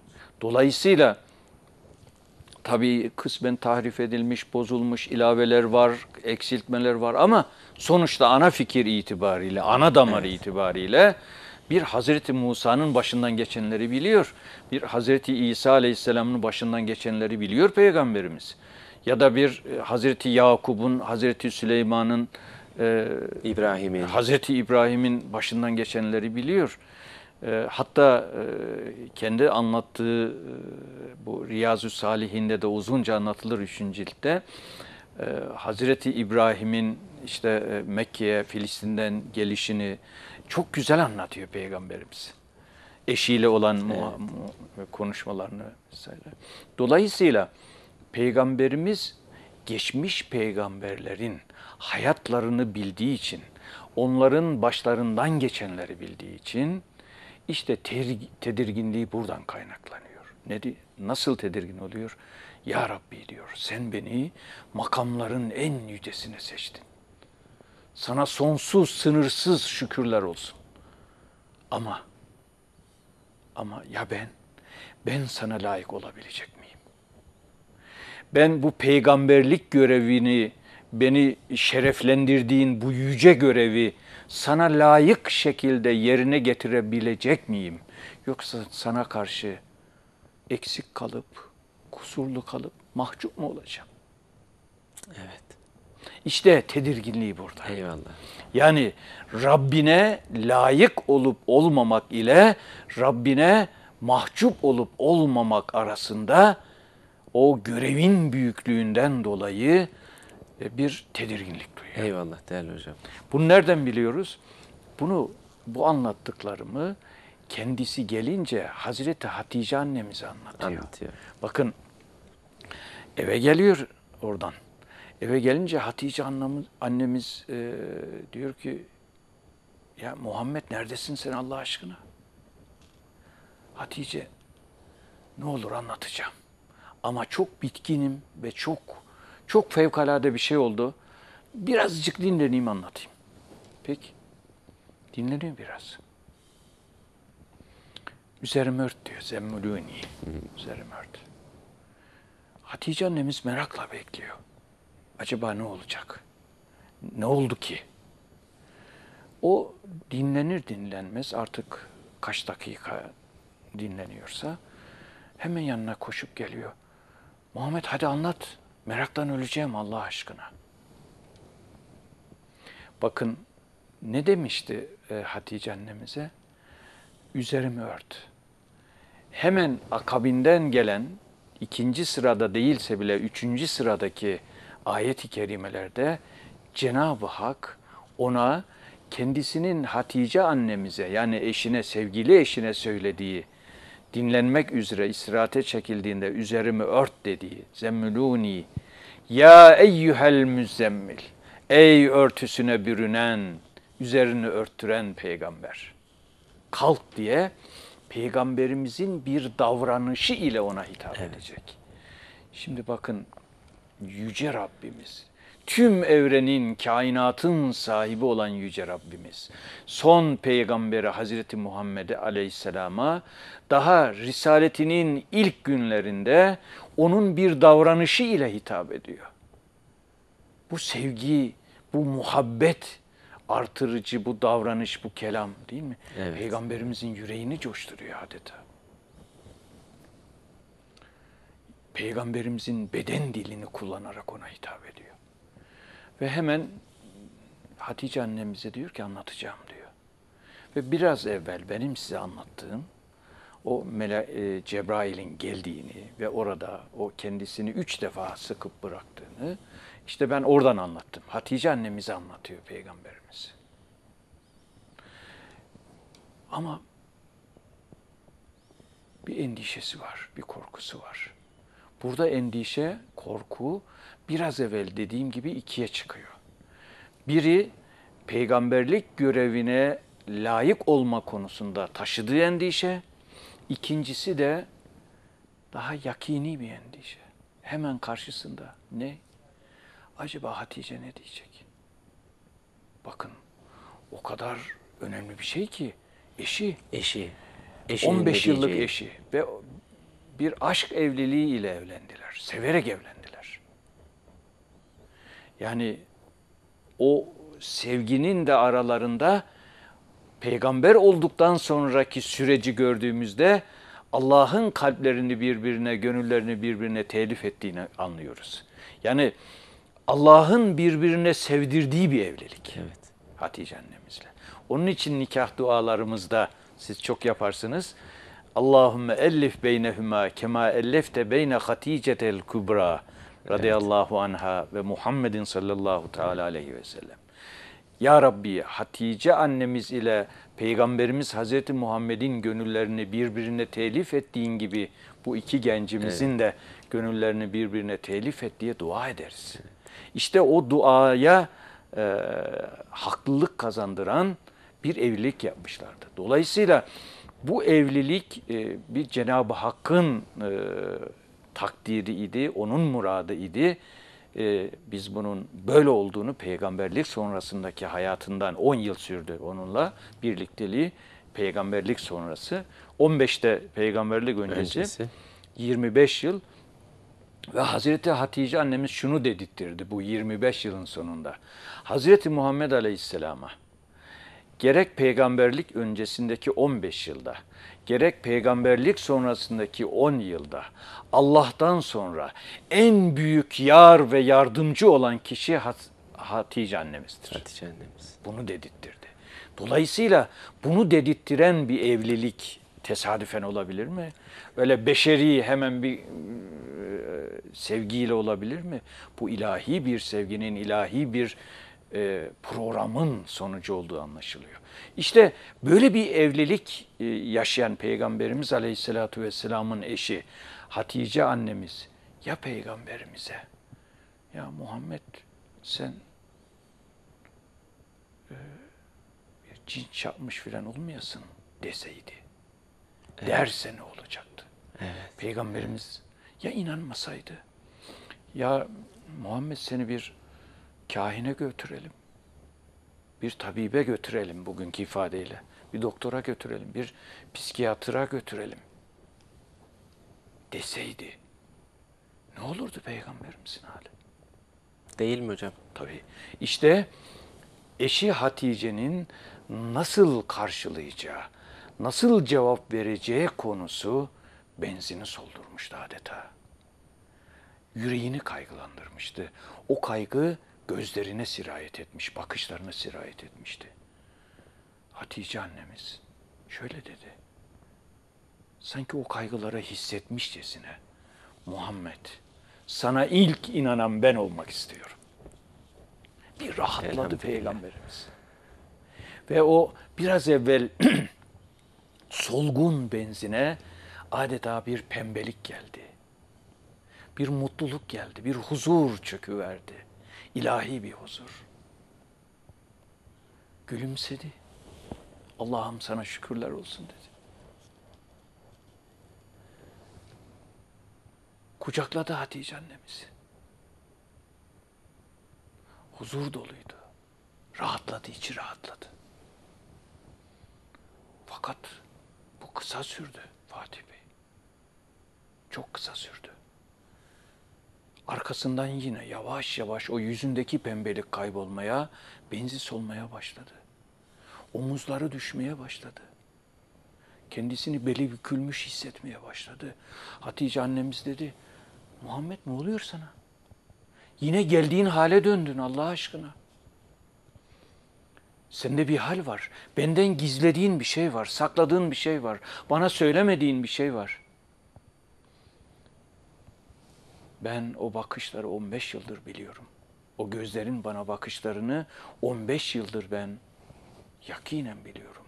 Dolayısıyla Tabii kısmen tahrif edilmiş, bozulmuş ilaveler var, eksiltmeler var ama sonuçta ana fikir itibariyle, ana damar evet. itibariyle bir Hazreti Musa'nın başından geçenleri biliyor. Bir Hazreti İsa Aleyhisselam'ın başından geçenleri biliyor Peygamberimiz. Ya da bir e, Hazreti Yakub'un, Hazreti Süleyman'ın, e, İbrahim'in, Hazreti İbrahim'in başından geçenleri biliyor. Ee, hatta e, kendi anlattığı e, bu Riyazu Salihinde de uzunca anlatılır üçüncü ciltte. Ee, Hazreti İbrahim'in işte e, Mekke'ye Filistin'den gelişini çok güzel anlatıyor Peygamberimiz. Eşiyle olan evet. konuşmalarını vesaire. Dolayısıyla Peygamberimiz geçmiş peygamberlerin hayatlarını bildiği için, onların başlarından geçenleri bildiği için işte tedirginliği buradan kaynaklanıyor. Ne nasıl tedirgin oluyor? Ya Rabbi diyor, sen beni makamların en yücesine seçtin. Sana sonsuz, sınırsız şükürler olsun. Ama, ama ya ben, ben sana layık olabilecek miyim? Ben bu peygamberlik görevini, beni şereflendirdiğin bu yüce görevi sana layık şekilde yerine getirebilecek miyim? Yoksa sana karşı eksik kalıp, kusurlu kalıp mahcup mu olacağım? Evet. İşte tedirginliği burada. Eyvallah. Yani Rabbine layık olup olmamak ile Rabbine mahcup olup olmamak arasında o görevin büyüklüğünden dolayı bir tedirginlik Eyvallah değerli hocam. Bunu nereden biliyoruz? Bunu bu anlattıklarımı kendisi gelince Hazreti Hatice annemize anlatıyor. anlatıyor. Bakın eve geliyor oradan. Eve gelince Hatice annemiz, annemiz e, diyor ki ya Muhammed neredesin sen Allah aşkına? Hatice ne olur anlatacağım. Ama çok bitkinim ve çok çok fevkalade bir şey oldu. Birazcık dinleneyim anlatayım. Peki. Dinleniyor biraz. Üzerimi ört diyor. Zemmuluni. Üzerimi ört. Hatice annemiz merakla bekliyor. Acaba ne olacak? Ne oldu ki? O dinlenir dinlenmez artık kaç dakika dinleniyorsa hemen yanına koşup geliyor. Muhammed hadi anlat. Meraktan öleceğim Allah aşkına.'' Bakın ne demişti e, Hatice annemize? Üzerimi ört. Hemen akabinden gelen ikinci sırada değilse bile üçüncü sıradaki ayet-i kerimelerde Cenab-ı Hak ona kendisinin Hatice annemize yani eşine, sevgili eşine söylediği, dinlenmek üzere istirahate çekildiğinde üzerimi ört dediği, zemmüluni, ya eyyühel müzzemmil.'' Ey örtüsüne bürünen, üzerini örttüren peygamber. Kalk diye peygamberimizin bir davranışı ile ona hitap evet. edecek. Şimdi bakın yüce Rabbimiz, tüm evrenin, kainatın sahibi olan yüce Rabbimiz, son peygamberi Hazreti Muhammed'e aleyhisselama daha risaletinin ilk günlerinde onun bir davranışı ile hitap ediyor. Bu sevgi, bu muhabbet artırıcı bu davranış, bu kelam değil mi? Evet. Peygamberimizin yüreğini coşturuyor adeta. Peygamberimizin beden dilini kullanarak ona hitap ediyor. Ve hemen Hatice annemize diyor ki anlatacağım diyor. Ve biraz evvel benim size anlattığım o Mela e, Cebrail'in geldiğini ve orada o kendisini üç defa sıkıp bıraktığını işte ben oradan anlattım. Hatice annemize anlatıyor peygamberimiz. Ama bir endişesi var, bir korkusu var. Burada endişe, korku biraz evvel dediğim gibi ikiye çıkıyor. Biri peygamberlik görevine layık olma konusunda taşıdığı endişe, ikincisi de daha yakini bir endişe. Hemen karşısında ne? acaba Hatice ne diyecek? Bakın o kadar önemli bir şey ki eşi. Eşi. Eşinin 15 yıllık eşi ve bir aşk evliliği ile evlendiler. Severek evlendiler. Yani o sevginin de aralarında peygamber olduktan sonraki süreci gördüğümüzde Allah'ın kalplerini birbirine, gönüllerini birbirine telif ettiğini anlıyoruz. Yani Allah'ın birbirine sevdirdiği bir evlilik. Evet. Hatice annemizle. Onun için nikah dualarımızda siz çok yaparsınız. Allahümme ellif beynehuma kema ellefte beyne haticetel kubra radıyallahu anha ve Muhammedin sallallahu teala aleyhi ve sellem. Ya Rabbi Hatice annemiz ile Peygamberimiz Hazreti Muhammed'in gönüllerini birbirine telif ettiğin gibi bu iki gencimizin evet. de gönüllerini birbirine telif et diye dua ederiz. Evet. İşte o duaya e, haklılık kazandıran bir evlilik yapmışlardı. Dolayısıyla bu evlilik e, bir Cenab-ı Hakk'ın e, takdiri idi, onun muradı idi. E, biz bunun böyle olduğunu peygamberlik sonrasındaki hayatından 10 yıl sürdü onunla birlikteliği. Peygamberlik sonrası, 15'te peygamberlik öncesi, öncesi. 25 yıl ve Hazreti Hatice annemiz şunu dedirtirdi bu 25 yılın sonunda. Hazreti Muhammed Aleyhisselam'a gerek peygamberlik öncesindeki 15 yılda, gerek peygamberlik sonrasındaki 10 yılda Allah'tan sonra en büyük yar ve yardımcı olan kişi Hatice annemizdir. Hatice annemiz. Bunu dedirttirdi. Dolayısıyla bunu dedirttiren bir evlilik, tesadüfen olabilir mi? Öyle beşeri hemen bir e, sevgiyle olabilir mi? Bu ilahi bir sevginin, ilahi bir e, programın sonucu olduğu anlaşılıyor. İşte böyle bir evlilik e, yaşayan Peygamberimiz Aleyhisselatü Vesselam'ın eşi Hatice annemiz ya Peygamberimize ya Muhammed sen bir cin çarpmış filan olmayasın deseydi Evet. Derse ne olacaktı? Evet. Peygamberimiz ya inanmasaydı ya Muhammed seni bir kahine götürelim. Bir tabibe götürelim bugünkü ifadeyle. Bir doktora götürelim, bir psikiyatra götürelim deseydi ne olurdu peygamberimizin hali? Değil mi hocam? Tabii. İşte eşi Hatice'nin nasıl karşılayacağı, nasıl cevap vereceği konusu benzini soldurmuştu adeta. Yüreğini kaygılandırmıştı. O kaygı gözlerine sirayet etmiş, bakışlarına sirayet etmişti. Hatice annemiz şöyle dedi. Sanki o kaygılara hissetmişçesine Muhammed sana ilk inanan ben olmak istiyorum. Bir rahatladı Peygamberimiz. Ve o biraz evvel solgun benzine adeta bir pembelik geldi. Bir mutluluk geldi, bir huzur çöküverdi. İlahi bir huzur. Gülümsedi. Allah'ım sana şükürler olsun dedi. Kucakladı Hatice annemizi. Huzur doluydu. Rahatladı, içi rahatladı. Fakat çok kısa sürdü Fatih Bey. Çok kısa sürdü. Arkasından yine yavaş yavaş o yüzündeki pembelik kaybolmaya, benzi solmaya başladı. Omuzları düşmeye başladı. Kendisini beli bükülmüş hissetmeye başladı. Hatice annemiz dedi, Muhammed ne oluyor sana? Yine geldiğin hale döndün Allah aşkına. Sende bir hal var. Benden gizlediğin bir şey var, sakladığın bir şey var. Bana söylemediğin bir şey var. Ben o bakışları 15 yıldır biliyorum. O gözlerin bana bakışlarını 15 yıldır ben yakinen biliyorum.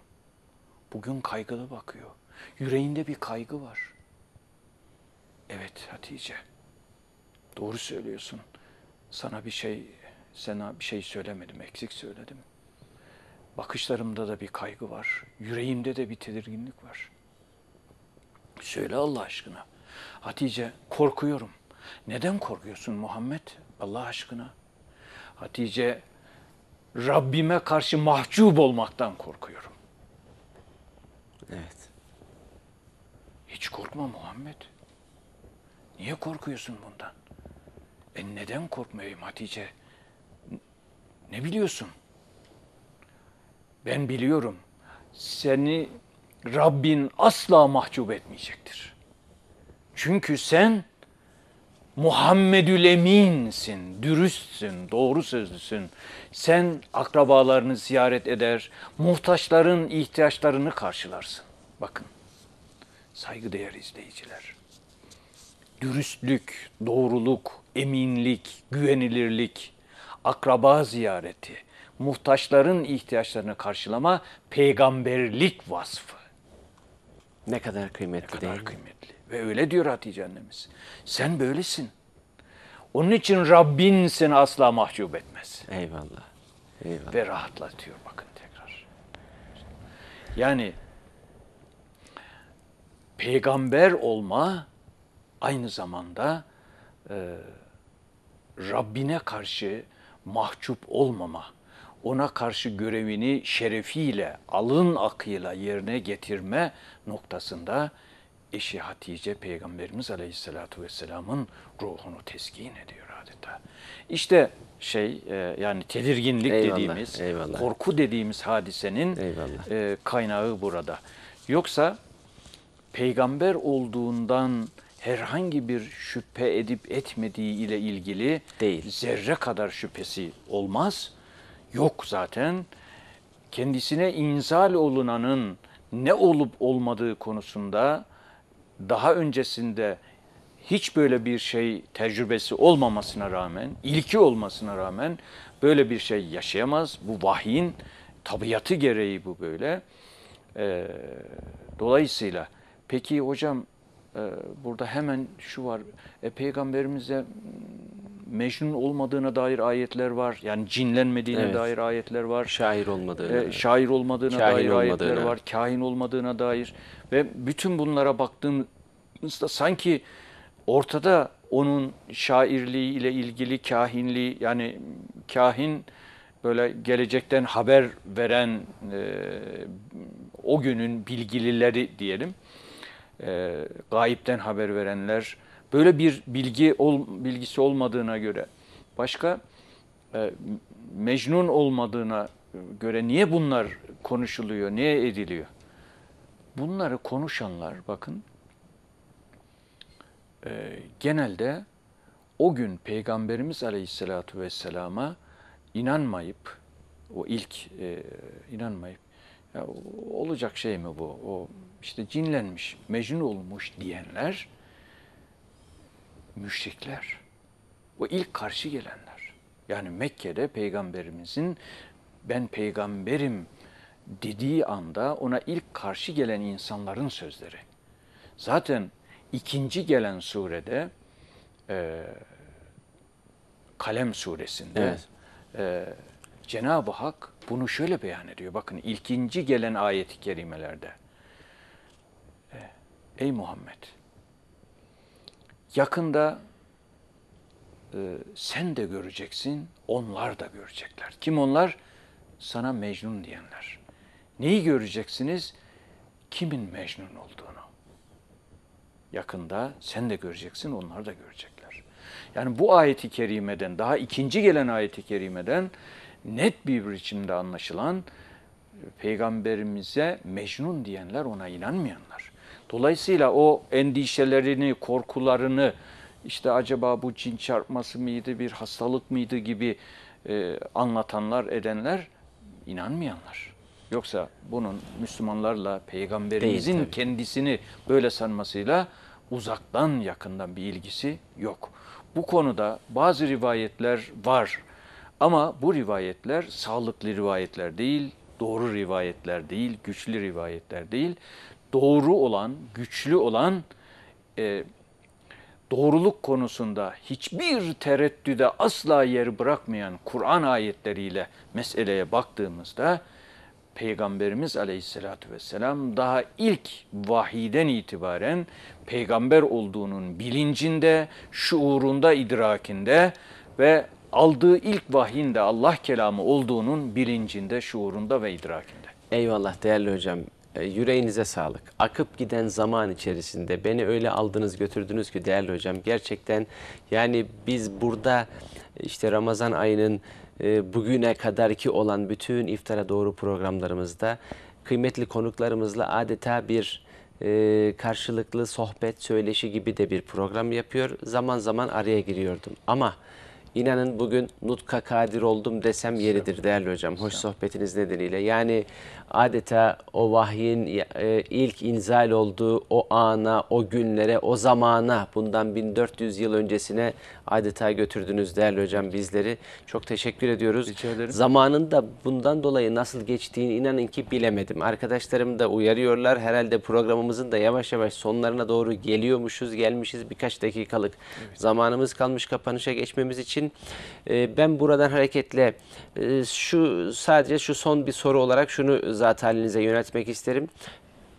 Bugün kaygılı bakıyor. Yüreğinde bir kaygı var. Evet Hatice. Doğru söylüyorsun. Sana bir şey, sana bir şey söylemedim, eksik söyledim. Bakışlarımda da bir kaygı var. Yüreğimde de bir tedirginlik var. Söyle Allah aşkına. Hatice korkuyorum. Neden korkuyorsun Muhammed? Allah aşkına. Hatice Rabbime karşı mahcup olmaktan korkuyorum. Evet. Hiç korkma Muhammed. Niye korkuyorsun bundan? E neden korkmayayım Hatice? Ne biliyorsun? Ben biliyorum seni Rabbin asla mahcup etmeyecektir. Çünkü sen Muhammedül Emin'sin, dürüstsün, doğru sözlüsün. Sen akrabalarını ziyaret eder, muhtaçların ihtiyaçlarını karşılarsın. Bakın, saygıdeğer izleyiciler. Dürüstlük, doğruluk, eminlik, güvenilirlik, akraba ziyareti, muhtaçların ihtiyaçlarını karşılama peygamberlik vasfı. Ne kadar kıymetli ne kadar değil mi? kıymetli. Ve öyle diyor Hatice annemiz. Sen böylesin. Onun için Rabbin seni asla mahcup etmez. Eyvallah. Eyvallah. Ve rahatlatıyor bakın tekrar. Yani peygamber olma aynı zamanda e, Rabbine karşı mahcup olmama ona karşı görevini şerefiyle, alın akıyla yerine getirme noktasında eşi Hatice Peygamberimiz Aleyhisselatü Vesselam'ın ruhunu teskin ediyor adeta. İşte şey e, yani tedirginlik eyvallah, dediğimiz, eyvallah. korku dediğimiz hadisenin eyvallah. E, kaynağı burada. Yoksa peygamber olduğundan herhangi bir şüphe edip etmediği ile ilgili Değil. zerre kadar şüphesi olmaz yok zaten. Kendisine inzal olunanın ne olup olmadığı konusunda daha öncesinde hiç böyle bir şey tecrübesi olmamasına rağmen, ilki olmasına rağmen böyle bir şey yaşayamaz. Bu vahyin tabiatı gereği bu böyle. Ee, dolayısıyla peki hocam ee, burada hemen şu var. E, peygamberimize Mecnun olmadığına dair ayetler var. Yani cinlenmediğine evet. dair ayetler var. Şair olmadığına. E, şair olmadığına kahin dair olmadığına. ayetler var. Kahin olmadığına dair. Ve bütün bunlara baktığımızda sanki ortada onun şairliği ile ilgili kahinliği yani kahin böyle gelecekten haber veren e, o günün bilgilileri diyelim e, gayipten haber verenler, böyle bir bilgi ol, bilgisi olmadığına göre, başka e, mecnun olmadığına göre niye bunlar konuşuluyor, niye ediliyor? Bunları konuşanlar bakın e, genelde o gün Peygamberimiz Aleyhisselatü Vesselam'a inanmayıp, o ilk e, inanmayıp, ya, olacak şey mi bu, o işte cinlenmiş, mecnun olmuş diyenler müşrikler. O ilk karşı gelenler. Yani Mekke'de peygamberimizin ben peygamberim dediği anda ona ilk karşı gelen insanların sözleri. Zaten ikinci gelen surede e, Kalem suresinde evet. e, Cenab-ı Hak bunu şöyle beyan ediyor. Bakın ilkinci gelen ayet-i kerimelerde. Ey Muhammed! Yakında e, sen de göreceksin, onlar da görecekler. Kim onlar? Sana Mecnun diyenler. Neyi göreceksiniz? Kimin Mecnun olduğunu. Yakında sen de göreceksin, onlar da görecekler. Yani bu ayeti kerimeden, daha ikinci gelen ayeti kerimeden net bir biçimde anlaşılan e, peygamberimize Mecnun diyenler ona inanmayanlar. Dolayısıyla o endişelerini, korkularını, işte acaba bu cin çarpması mıydı, bir hastalık mıydı gibi e, anlatanlar, edenler inanmayanlar. Yoksa bunun Müslümanlarla peygamberimizin Değil, kendisini böyle sanmasıyla uzaktan yakından bir ilgisi yok. Bu konuda bazı rivayetler var ama bu rivayetler sağlıklı rivayetler değil, doğru rivayetler değil, güçlü rivayetler değil doğru olan, güçlü olan, e, doğruluk konusunda hiçbir tereddüde asla yer bırakmayan Kur'an ayetleriyle meseleye baktığımızda Peygamberimiz aleyhissalatü vesselam daha ilk vahiden itibaren peygamber olduğunun bilincinde, şuurunda, idrakinde ve aldığı ilk vahyin de Allah kelamı olduğunun bilincinde, şuurunda ve idrakinde. Eyvallah değerli hocam. E, yüreğinize sağlık. Akıp giden zaman içerisinde beni öyle aldınız götürdünüz ki değerli hocam gerçekten yani biz burada işte Ramazan ayının e, bugüne kadarki olan bütün iftara doğru programlarımızda kıymetli konuklarımızla adeta bir e, karşılıklı sohbet söyleşi gibi de bir program yapıyor. Zaman zaman araya giriyordum ama İnanın bugün nutka kadir oldum desem yeridir değerli hocam. Hoş sohbetiniz nedeniyle. Yani adeta o vahyin e, ilk inzal olduğu o ana, o günlere, o zamana bundan 1400 yıl öncesine adeta götürdünüz değerli hocam bizleri. Çok teşekkür ediyoruz. Zamanın da bundan dolayı nasıl geçtiğini inanın ki bilemedim. Arkadaşlarım da uyarıyorlar. Herhalde programımızın da yavaş yavaş sonlarına doğru geliyormuşuz, gelmişiz birkaç dakikalık. Evet. Zamanımız kalmış kapanışa geçmemiz için için e, ben buradan hareketle e, şu sadece şu son bir soru olarak şunu zat halinize yöneltmek isterim.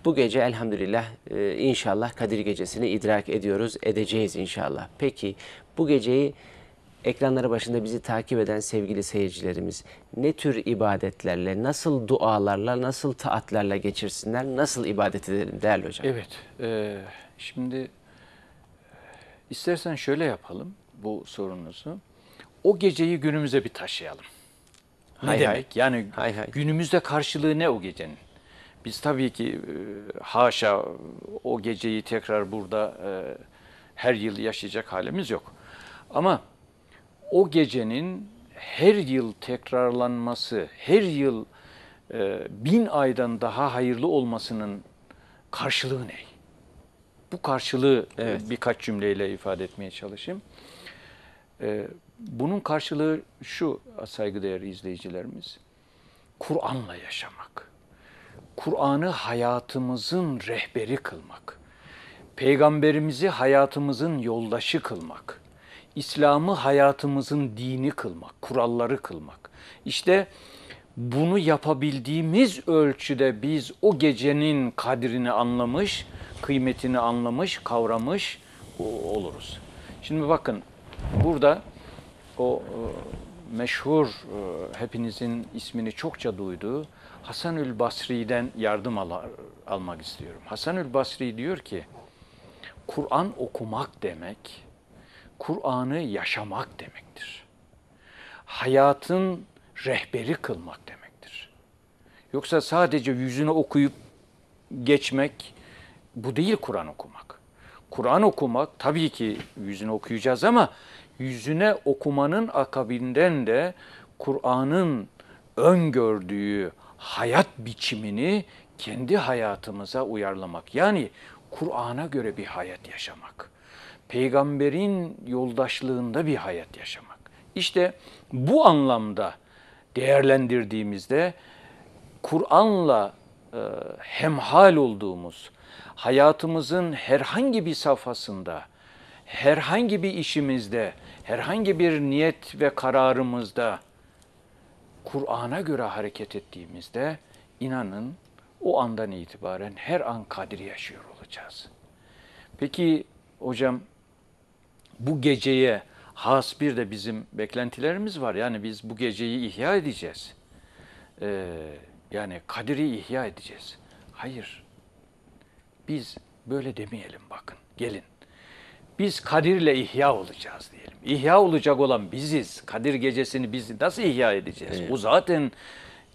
Bu gece elhamdülillah e, inşallah Kadir Gecesi'ni idrak ediyoruz, edeceğiz inşallah. Peki bu geceyi ekranları başında bizi takip eden sevgili seyircilerimiz ne tür ibadetlerle, nasıl dualarla, nasıl taatlarla geçirsinler, nasıl ibadet edelim değerli hocam? Evet, e, şimdi istersen şöyle yapalım bu sorunuzu o geceyi günümüze bir taşıyalım. Ne hay demek? Hay. Yani hay hay. günümüzde karşılığı ne o gecenin? Biz tabii ki e, haşa o geceyi tekrar burada e, her yıl yaşayacak halimiz yok. Ama o gecenin her yıl tekrarlanması, her yıl e, bin aydan daha hayırlı olmasının karşılığı ne? Bu karşılığı evet. birkaç cümleyle ifade etmeye çalışayım. E, bunun karşılığı şu saygıdeğer izleyicilerimiz. Kur'an'la yaşamak. Kur'an'ı hayatımızın rehberi kılmak. Peygamberimizi hayatımızın yoldaşı kılmak. İslam'ı hayatımızın dini kılmak, kuralları kılmak. İşte bunu yapabildiğimiz ölçüde biz o gecenin kadrini anlamış, kıymetini anlamış, kavramış oluruz. Şimdi bakın burada o e, meşhur e, hepinizin ismini çokça duyduğu Hasanül Basri'den yardım al almak istiyorum. Hasanül Basri diyor ki Kur'an okumak demek Kur'an'ı yaşamak demektir. Hayatın rehberi kılmak demektir. Yoksa sadece yüzünü okuyup geçmek bu değil Kur'an okumak. Kur'an okumak tabii ki yüzünü okuyacağız ama yüzüne okumanın akabinden de Kur'an'ın öngördüğü hayat biçimini kendi hayatımıza uyarlamak. Yani Kur'an'a göre bir hayat yaşamak. Peygamberin yoldaşlığında bir hayat yaşamak. İşte bu anlamda değerlendirdiğimizde Kur'an'la e, hemhal olduğumuz, hayatımızın herhangi bir safhasında, herhangi bir işimizde herhangi bir niyet ve kararımızda Kur'an'a göre hareket ettiğimizde inanın o andan itibaren her an kadri yaşıyor olacağız. Peki hocam bu geceye has bir de bizim beklentilerimiz var. Yani biz bu geceyi ihya edeceğiz. Ee, yani kadiri ihya edeceğiz. Hayır. Biz böyle demeyelim bakın. Gelin biz Kadir'le ihya olacağız diyelim. İhya olacak olan biziz. Kadir gecesini biz nasıl ihya edeceğiz? Evet. O zaten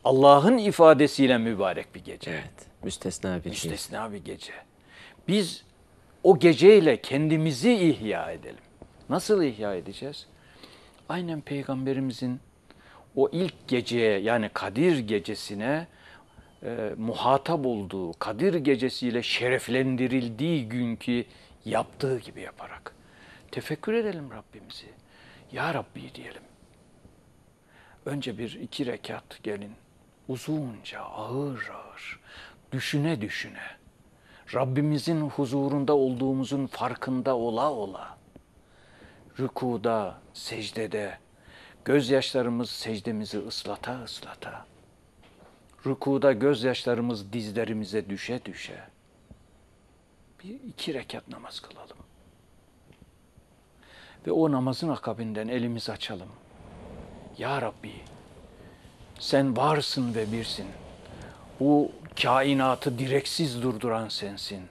Allah'ın ifadesiyle mübarek bir gece. Evet. Müstesna bir şey. Müstesna gece. bir gece. Biz o geceyle kendimizi ihya edelim. Nasıl ihya edeceğiz? Aynen peygamberimizin o ilk geceye yani Kadir gecesine e, muhatap olduğu, Kadir gecesiyle şereflendirildiği günkü Yaptığı gibi yaparak. Tefekkür edelim Rabbimizi. Ya Rabbi diyelim. Önce bir iki rekat gelin. Uzunca, ağır ağır, düşüne düşüne. Rabbimizin huzurunda olduğumuzun farkında ola ola. Rükuda, secdede, gözyaşlarımız secdemizi ıslata ıslata. Rükuda gözyaşlarımız dizlerimize düşe düşe bir iki rekat namaz kılalım. Ve o namazın akabinden elimizi açalım. Ya Rabbi sen varsın ve birsin. Bu kainatı direksiz durduran sensin.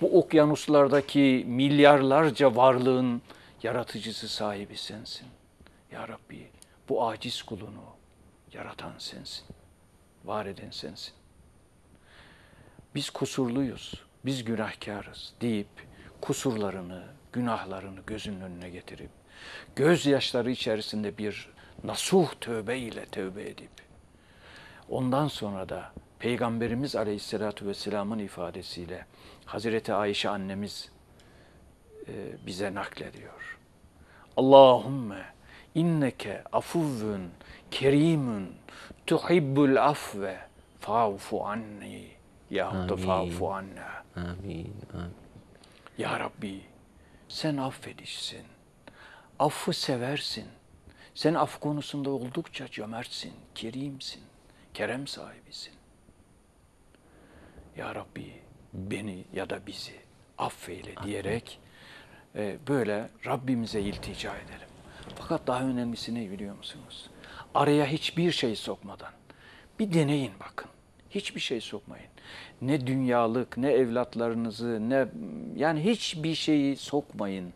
Bu okyanuslardaki milyarlarca varlığın yaratıcısı sahibi sensin. Ya Rabbi bu aciz kulunu yaratan sensin. Var eden sensin. Biz kusurluyuz biz günahkarız deyip kusurlarını, günahlarını gözünün önüne getirip, gözyaşları içerisinde bir nasuh tövbe ile tövbe edip, ondan sonra da Peygamberimiz Aleyhisselatü Vesselam'ın ifadesiyle Hazreti Ayşe annemiz e, bize naklediyor. Allahümme inneke afuvvun kerimun tuhibbul afve fa'fu anni yahut da fa'fu anna. Amin. Amin. Ya Rabbi sen affedişsin. Affı seversin. Sen af konusunda oldukça cömertsin, kerimsin, kerem sahibisin. Ya Rabbi beni ya da bizi affeyle diyerek e, böyle Rabbimize iltica edelim. Fakat daha önemlisi ne biliyor musunuz? Araya hiçbir şey sokmadan bir deneyin bakın hiçbir şey sokmayın. Ne dünyalık, ne evlatlarınızı, ne yani hiçbir şeyi sokmayın.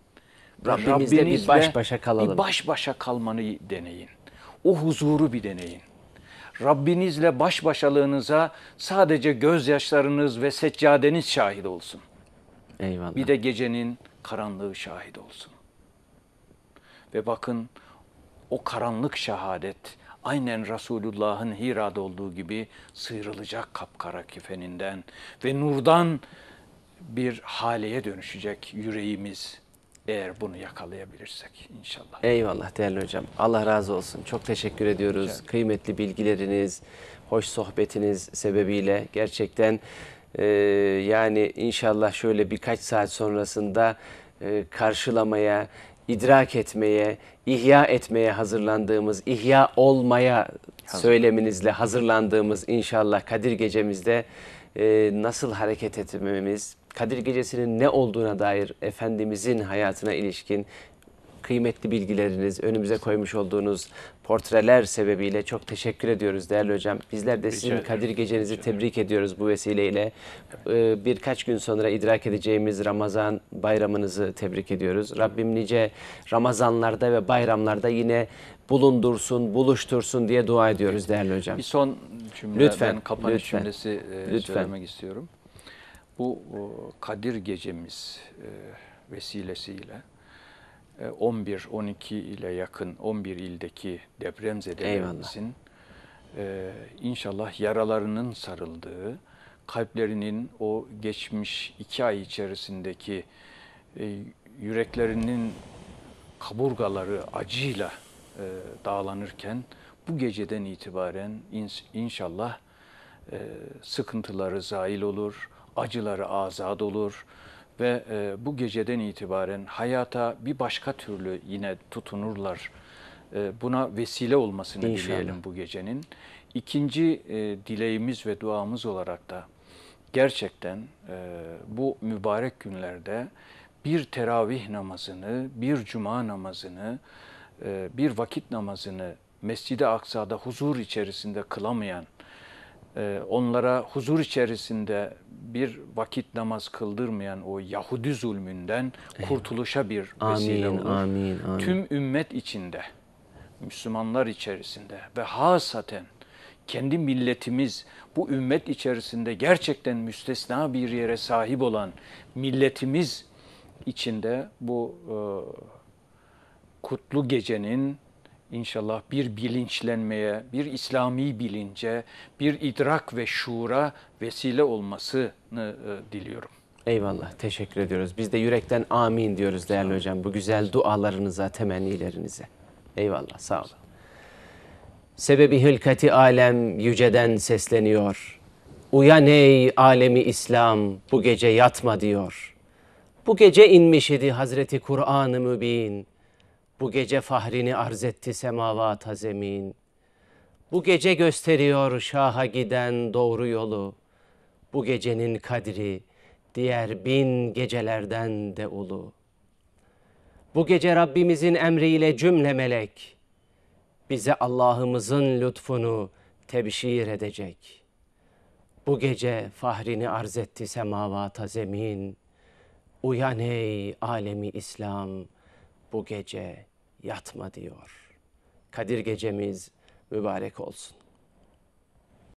Rabbimizle bir baş başa kalalım. Bir baş başa kalmanı deneyin. O huzuru bir deneyin. Rabbinizle baş başalığınıza sadece gözyaşlarınız ve seccadeniz şahit olsun. Eyvallah. Bir de gecenin karanlığı şahit olsun. Ve bakın o karanlık şehadet, aynen Resulullah'ın Hira'da olduğu gibi sıyrılacak kapkara kefeninden ve nurdan bir haleye dönüşecek yüreğimiz eğer bunu yakalayabilirsek inşallah. Eyvallah değerli hocam. Allah razı olsun. Çok teşekkür ediyoruz. Rica Kıymetli bilgileriniz, hoş sohbetiniz sebebiyle gerçekten e, yani inşallah şöyle birkaç saat sonrasında e, karşılamaya idrak etmeye, ihya etmeye hazırlandığımız, ihya olmaya söyleminizle hazırlandığımız inşallah Kadir Gecemizde e, nasıl hareket etmemiz, Kadir Gecesi'nin ne olduğuna dair Efendimizin hayatına ilişkin kıymetli bilgileriniz, önümüze koymuş olduğunuz portreler sebebiyle çok teşekkür ediyoruz değerli hocam. Bizler de sizin Kadir Gecenizi tebrik ediyoruz bu vesileyle. Ee, birkaç gün sonra idrak edeceğimiz Ramazan bayramınızı tebrik ediyoruz. Rabbim nice Ramazanlarda ve bayramlarda yine bulundursun, buluştursun diye dua ediyoruz değerli hocam. Bir son cümle, lütfen, ben kapanış lütfen, cümlesi e, lütfen. söylemek istiyorum. Bu Kadir Gecemiz e, vesilesiyle 11-12 ee, ile yakın 11 ildeki depremzedelerimizin e, inşallah yaralarının sarıldığı, kalplerinin o geçmiş iki ay içerisindeki e, yüreklerinin kaburgaları acıyla e, dağlanırken bu geceden itibaren ins inşallah e, sıkıntıları zail olur, acıları azad olur ve e, bu geceden itibaren hayata bir başka türlü yine tutunurlar. E, buna vesile olmasını İnşallah. dileyelim bu gecenin. İkinci e, dileğimiz ve duamız olarak da gerçekten e, bu mübarek günlerde bir teravih namazını, bir cuma namazını, e, bir vakit namazını Mescid-i Aksa'da huzur içerisinde kılamayan, ee, onlara huzur içerisinde bir vakit namaz kıldırmayan o Yahudi zulmünden kurtuluşa bir vesile amin, olur. Amin, amin. Tüm ümmet içinde, Müslümanlar içerisinde ve hasaten kendi milletimiz bu ümmet içerisinde gerçekten müstesna bir yere sahip olan milletimiz içinde bu e, kutlu gecenin inşallah bir bilinçlenmeye, bir İslami bilince, bir idrak ve şuura vesile olmasını e, diliyorum. Eyvallah, teşekkür ediyoruz. Biz de yürekten amin diyoruz değerli hocam bu güzel dualarınıza, temennilerinize. Eyvallah, sağ olun. Sebebi hılkati alem yüceden sesleniyor. Uyan ey alemi İslam, bu gece yatma diyor. Bu gece inmiş idi Hazreti Kur'an-ı Mübin.'' Bu gece fahrini arz etti semavata zemin. Bu gece gösteriyor şaha giden doğru yolu. Bu gecenin kadri diğer bin gecelerden de ulu. Bu gece Rabbimizin emriyle cümle melek bize Allah'ımızın lütfunu tebşir edecek. Bu gece fahrini arz etti semavata zemin. Uyan ey alemi İslam.'' bu gece yatma diyor. Kadir gecemiz mübarek olsun.